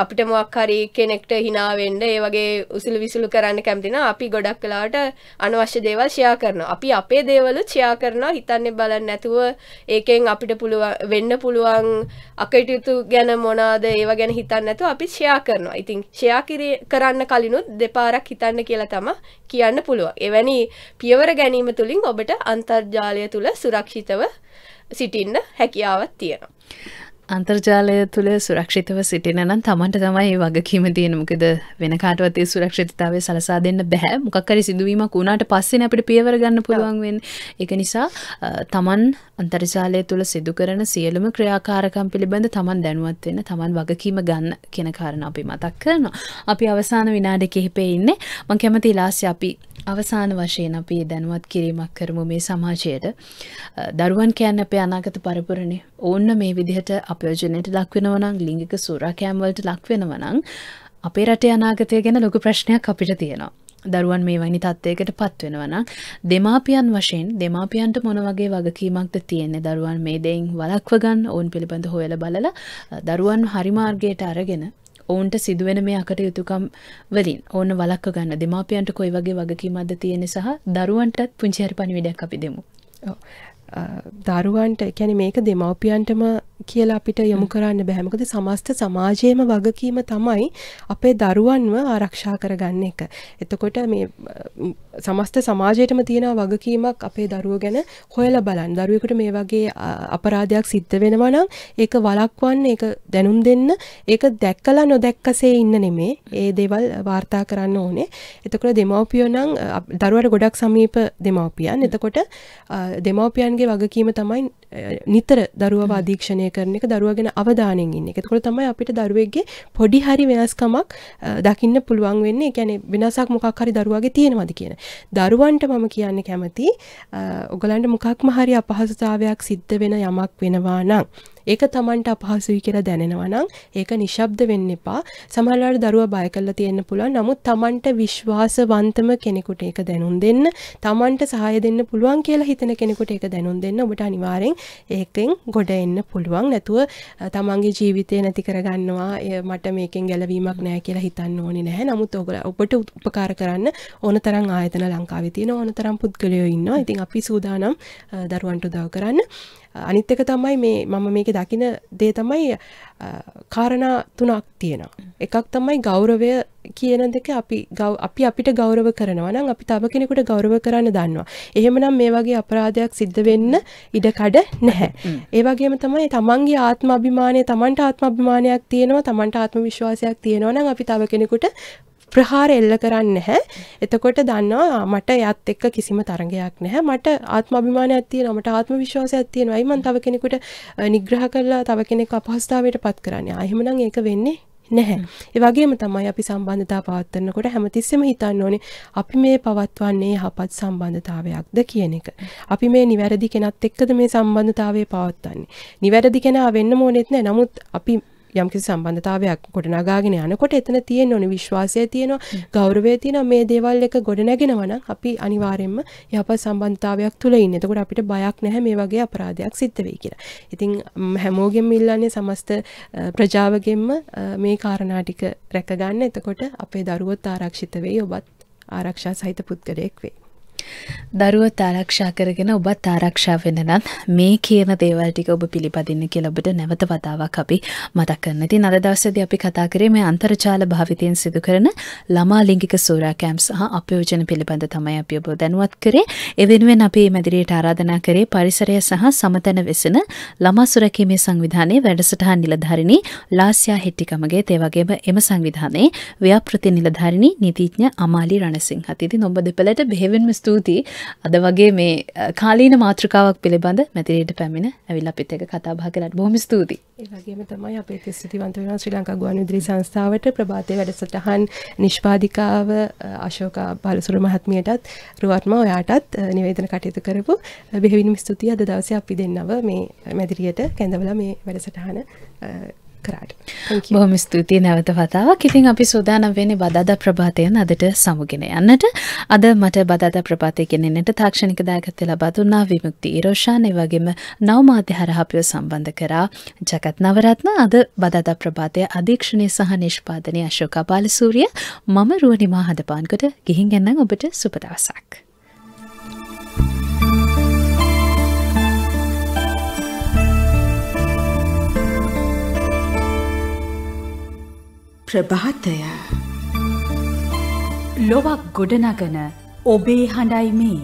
අපිට මොක්හරි කෙනෙක්ට හිනාවෙන්ඩ ඒ වගේ උසිල් විසුළු කරන්න කැමතින අපි ගොඩක් කලාට අනවශ්‍ය දේවල් ෂයා කරන අපි අපේ දේවලු ෂයා කරනවා හිතන්නේ බලන්න නැතුව ඒකෙන් අපිට පුළුව වෙන්න පුළුවන් අකටයුතු ගැන මොනාද ඒව ගැන හිතන්න නැතු අපි ෂයා කරනවා ඉතින් ෂයා කරන්න කලිනුත් දෙපාරක් හිතන්න කියලා තම කියන්න පුළුව එවැනි පියවර ගැනීම තුළින් ඔබට අන්තර්ද අන්තර්ජාලය තුළ සුරක්ෂිතව සිටින්න හැකියාවත් තියෙනවා. අන්තර්ජාලය තුළ සුරක්ෂිතව සිටින නම් තමන්ට තමයි වගකීම තියෙන මොකද වෙන කාටවතේ සුරක්ෂිතතාවය සලසා දෙන්න බැහැ මොකක්කරි සිදුවීමක් වුණාට පස්සෙන අපිට පියවර ගන්න පුළුවන් වෙන් එක නිසා තමන් අන්තර්ජාලය තුළ සිදු කරන සියලුම ක්‍රියාකාරකම් පිළිබඳ තමන් දැනුවත් වෙන තමන් වගකීම ගන්න කෙන කාරණ අපි මතක් කරනවා අපි අවසාන විනාඩ කිහිපේ ඉන්නේ මං කැමති ලාස්‍ය අපි අවසාන වශයෙන් අපි දැනුවත් කිරීමක් කරමු මේ සමාජයට දරුවන් කියන්න අපේ අනාගත පරපුරණ ඕන්න මේ විදිහට අපයෝජනයට ලක්වෙනවනං ලිංගික සූරාකෑම්වලට ලක්වෙනවනං අපේ රටේ අනාගතය ගැන ලොකු ප්‍රශ්නයක් අපිට තියෙනවා දරුවන් මේ වැනි තත්ත්වයකට පත්වෙනවන දෙමාපියන් වශයෙන් දෙමාපියන්ට මොන වගේ වගකීමක්ද තියෙන්නේ දරුවන් මේ දෙයින් වලක්වගන්න ඔවුන් පිළිබඳ හොයල බලල දරුවන් හරිමාර්ගයට අරගෙන ඔවුන්ට සිදුවෙන මේ අකටයුතුකම් වලින් ඕන්න වලක්ක ගන්න දෙමාපියන්ට කොයි වගේ වගකීමක්ද තියෙන සහ දරුවන්ටත් පුංචි හරි පණිවිඩයක් අපි දෙමු. ඔව්. දරුවන්ට එකැන මේක දෙමව්පියන්ටම කියලා අපිට යොමු කරන්න බැහැමකද සමස්ත සමාජයේම වගකීම තමයි අපේ දරුවන්ව ආරක්ෂා කරගන්න එක. එතකොට මේ සමස්ත සමාජයටම තියෙන වගකීමක් අපේ දරුව ගැන හොයලා බලන්න. දරුවෙකුට මේ වගේ අපරාධයක් සිද්ධ වෙනවා නම් ඒක වළක්වන්න, ඒක දැනුම් දෙන්න, ඒක දැක්කලා නොදැක්කසේ ඉන්න නෙමේ. ඒ දේවල් වාර්තා කරන්න ඕනේ. එතකොට දෙමව්පියෝ නම් දරුවට ගොඩක් සමීප දෙමව්පියන්. එතකොට දෙමව්පියන් තමන්ගේ වගකීම තමයි නිතර දරුවව අධීක්ෂණය කරන එක දරුවගෙන අවධානයෙන් ඉන්න එක. එතකොට තමයි අපිට දරුවෙක්ගේ පොඩි හරි වෙනස්කමක් දකින්න පුළුවන් වෙන්නේ. කියන්නේ වෙනසක් මොකක් හරි දරුවාගේ තියෙනවද කියන. දරුවන්ට මම කියන්න කැමති ඔයගලන්ට මොකක්ම හරි අපහසුතාවයක් සිද්ධ වෙන යමක් වෙනවා නම් ඒක තමන්ට අපහසුයි කියලා දැනෙනවා නම් ඒක නිශ්ශබ්ද වෙන්න එපා. සමහරවිට දරුවා බය කරලා තියෙන්න පුළුවන්. නමුත් තමන්ට විශ්වාසවන්තම කෙනෙකුට ඒක දැනුම් දෙන්න, තමන්ට සහාය දෙන්න පුළුවන් කියලා හිතන කෙනෙකුට ඒක දැනුම් දෙන්න ඔබට අනිවාර්යෙන් ඒකෙන් ගොඩ එන්න පුළුවන් නැතුව තමන්ගේ ජීවිතය නැති කරගන්නවා මට මේකෙන් ගැලවීමක් නෑ කියලා හිතන්න ඕනි නැහැ නමුත් ඔගල ඔබට උපකාර කරන්න ඕන තරම් ආයතන ලංකාවේ තියෙන ඕන තරම් පුද්ගලයෝ ඉන්නවා ඉතින් අපි සූදානම් දරුවන්ට උදව් කරන්න අනිත් එක තමයි මේ මම මේක දකින දේ තමයි කාරණා තුනක් තියෙනවා එකක් තමයි ගෞරවය කියන දෙක අපි අපි අපිට ගෞරව කරනවා නම් අපි තව කෙනෙකුට ගෞරව කරන්න දන්නවා. එහෙමනම් මේ වගේ අපරාධයක් සිද්ධ වෙන්න ඉඩකඩ නැහැ. ඒ වගේම තමයි තමන්ගේ ආත්මාභිමානය, තමන්ට ආත්මාභිමානයක් තියෙනවා, තමන්ට ආත්ම විශ්වාසයක් තියෙනවා නම් අපි තව කෙනෙකුට ප්‍රහාර එල්ල කරන්න නැහැ. එතකොට දන්නවා මට එයත් එක්ක කිසිම තරඟයක් නැහැ. මට ආත්මාභිමානයක් තියෙනවා. මට ආත්ම විශ්වාසයක් තියෙනවායි මම තව කෙනෙකුට නිග්‍රහ කරලා තව කෙනෙක් අපහසුතාවයට පත් කරන්නේ. ආ එහෙමනම් ඒක වෙන්නේ නැහැ. ඒ වගේම තමයි අපි සම්බන්ධතා පවත්වනකොට හැමතිස්සෙම හිතන්න ඕනේ අපි මේ පවත්වන්නේ යහපත් සම්බන්ධතාවයක්ද කියන එක. අපි මේ නිවැරදි කෙනත් එක්කද මේ සම්බන්ධතාවය පවත්වන්නේ. නිවැරදි කෙනා වෙන්න ඕනෙත් නෑ. නමුත් අපි යම්කි සම්බන්ධතාවයක් ගොඩනගාගෙන යනකොට එතන තියෙන ඕනි විශ්වාසය තියෙනවා ගෞරවය තියෙනවා මේ දේවල් එක ගොඩනගෙනවා නම් අපි අනිවාර්යයෙන්ම යහපත් සම්බන්ධතාවයක් තුල ඉන්නේ. එතකොට අපිට බයක් නැහැ මේ වගේ අපරාධයක් සිද්ධ වෙයි කියලා. ඉතින් හැමෝගෙම ඉල්ලන්නේ සමස්ත ප්‍රජාවගෙන්ම මේ කාරණා ටික රැකගන්න. එතකොට අපේ දරුවොත් ආරක්ෂිත වෙයි. ඔබත් ආරක්ෂා සහිත පුද්ගලයෙක් වෙයි. දරුවත් ආරක්ෂා කරගෙන ඔබත් ආරක්ෂා වෙන නම් මේ කියන දේවල් ටික ඔබ පිළිපදින්න කියලා ඔබට නැවත වතාවක් අපි මතක් කරන්න. ඉතින් අද දවසේදී අපි කතා කරේ මේ අන්තර්ජාල භාවිතයෙන් සිදු කරන ළමා ලිංගික සූරාකෑම් සහ අපයෝජන පිළිබඳ තමයි අපි ඔබ දැනුවත් කරේ. ඒ වෙනුවෙන් අපි මැදිරියට ආරාධනා කරේ පරිසරය සහ සමතන වෙසෙන ළමා සුරැකීමේ සංවිධානයේ වැඩසටහන් නිලධාරිණී ලාස්‍යා හෙට්ටිකමගේ ඒ වගේම එම සංවිධානයේ ව්‍යාපෘති නිලධාරිණී නීතිඥ අමාලි රණසිංහ. ඉතින් ඔබ දෙපළට බෙහෙවින්ම ස්තුතියි ස්තුතියි අද වගේ මේ කාලීන මාත්‍රකාවක් පිළිබඳ මැතිරයට පැමිණ ඇවිල් අපිත් එක කතාබා කරට බොහොම ස්තුතියි ඒවගේම තමයි අපේ ස්තුතිවන්ත වෙන ශ්‍රී ලංකා ගුවන් විදුලි සංස්ථාවට ප්‍රභාතය වැඩසටහන් නිෂ්පාදිකාව අශෝක බලසුර මහත්මියටත් රුවත්ම ඔයාටත් නිවේදන කටයුතු කරපු බෙහෙවිනිම ස්තුතියි අද දවසේ අපි දෙන්නව මේ මැදිරියට කැඳවලා මේ වැඩසටහන කරාට. බොහොම ස්තුතියි නැවත වතාවක්. ඉතින් අපි සූදානම් වෙන්නේ බදාදා ප්‍රභාතය අදට සමුගෙන යන්නට. අද මට බදාදා ප්‍රභාතය ගෙනෙන්නට තාක්ෂණික දායකත්වය ලබා දුන්නා විමුක්ති ඉරෝෂාන් ඒ වගේම නව මාධ්‍ය හරහා අපිව සම්බන්ධ කරා ජගත් නවරත්න. අද බදාදා ප්‍රභාතය අධීක්ෂණය සහ නිෂ්පාදනය අශෝක බාලසූරිය. මම රුවනිමා හඳපාන්කොට ගිහින් යන්නම් ඔබට සුබ දවසක්. ප්‍රභාතය ලොවක් ගොඩනගන ඔබේ හඬයි මේ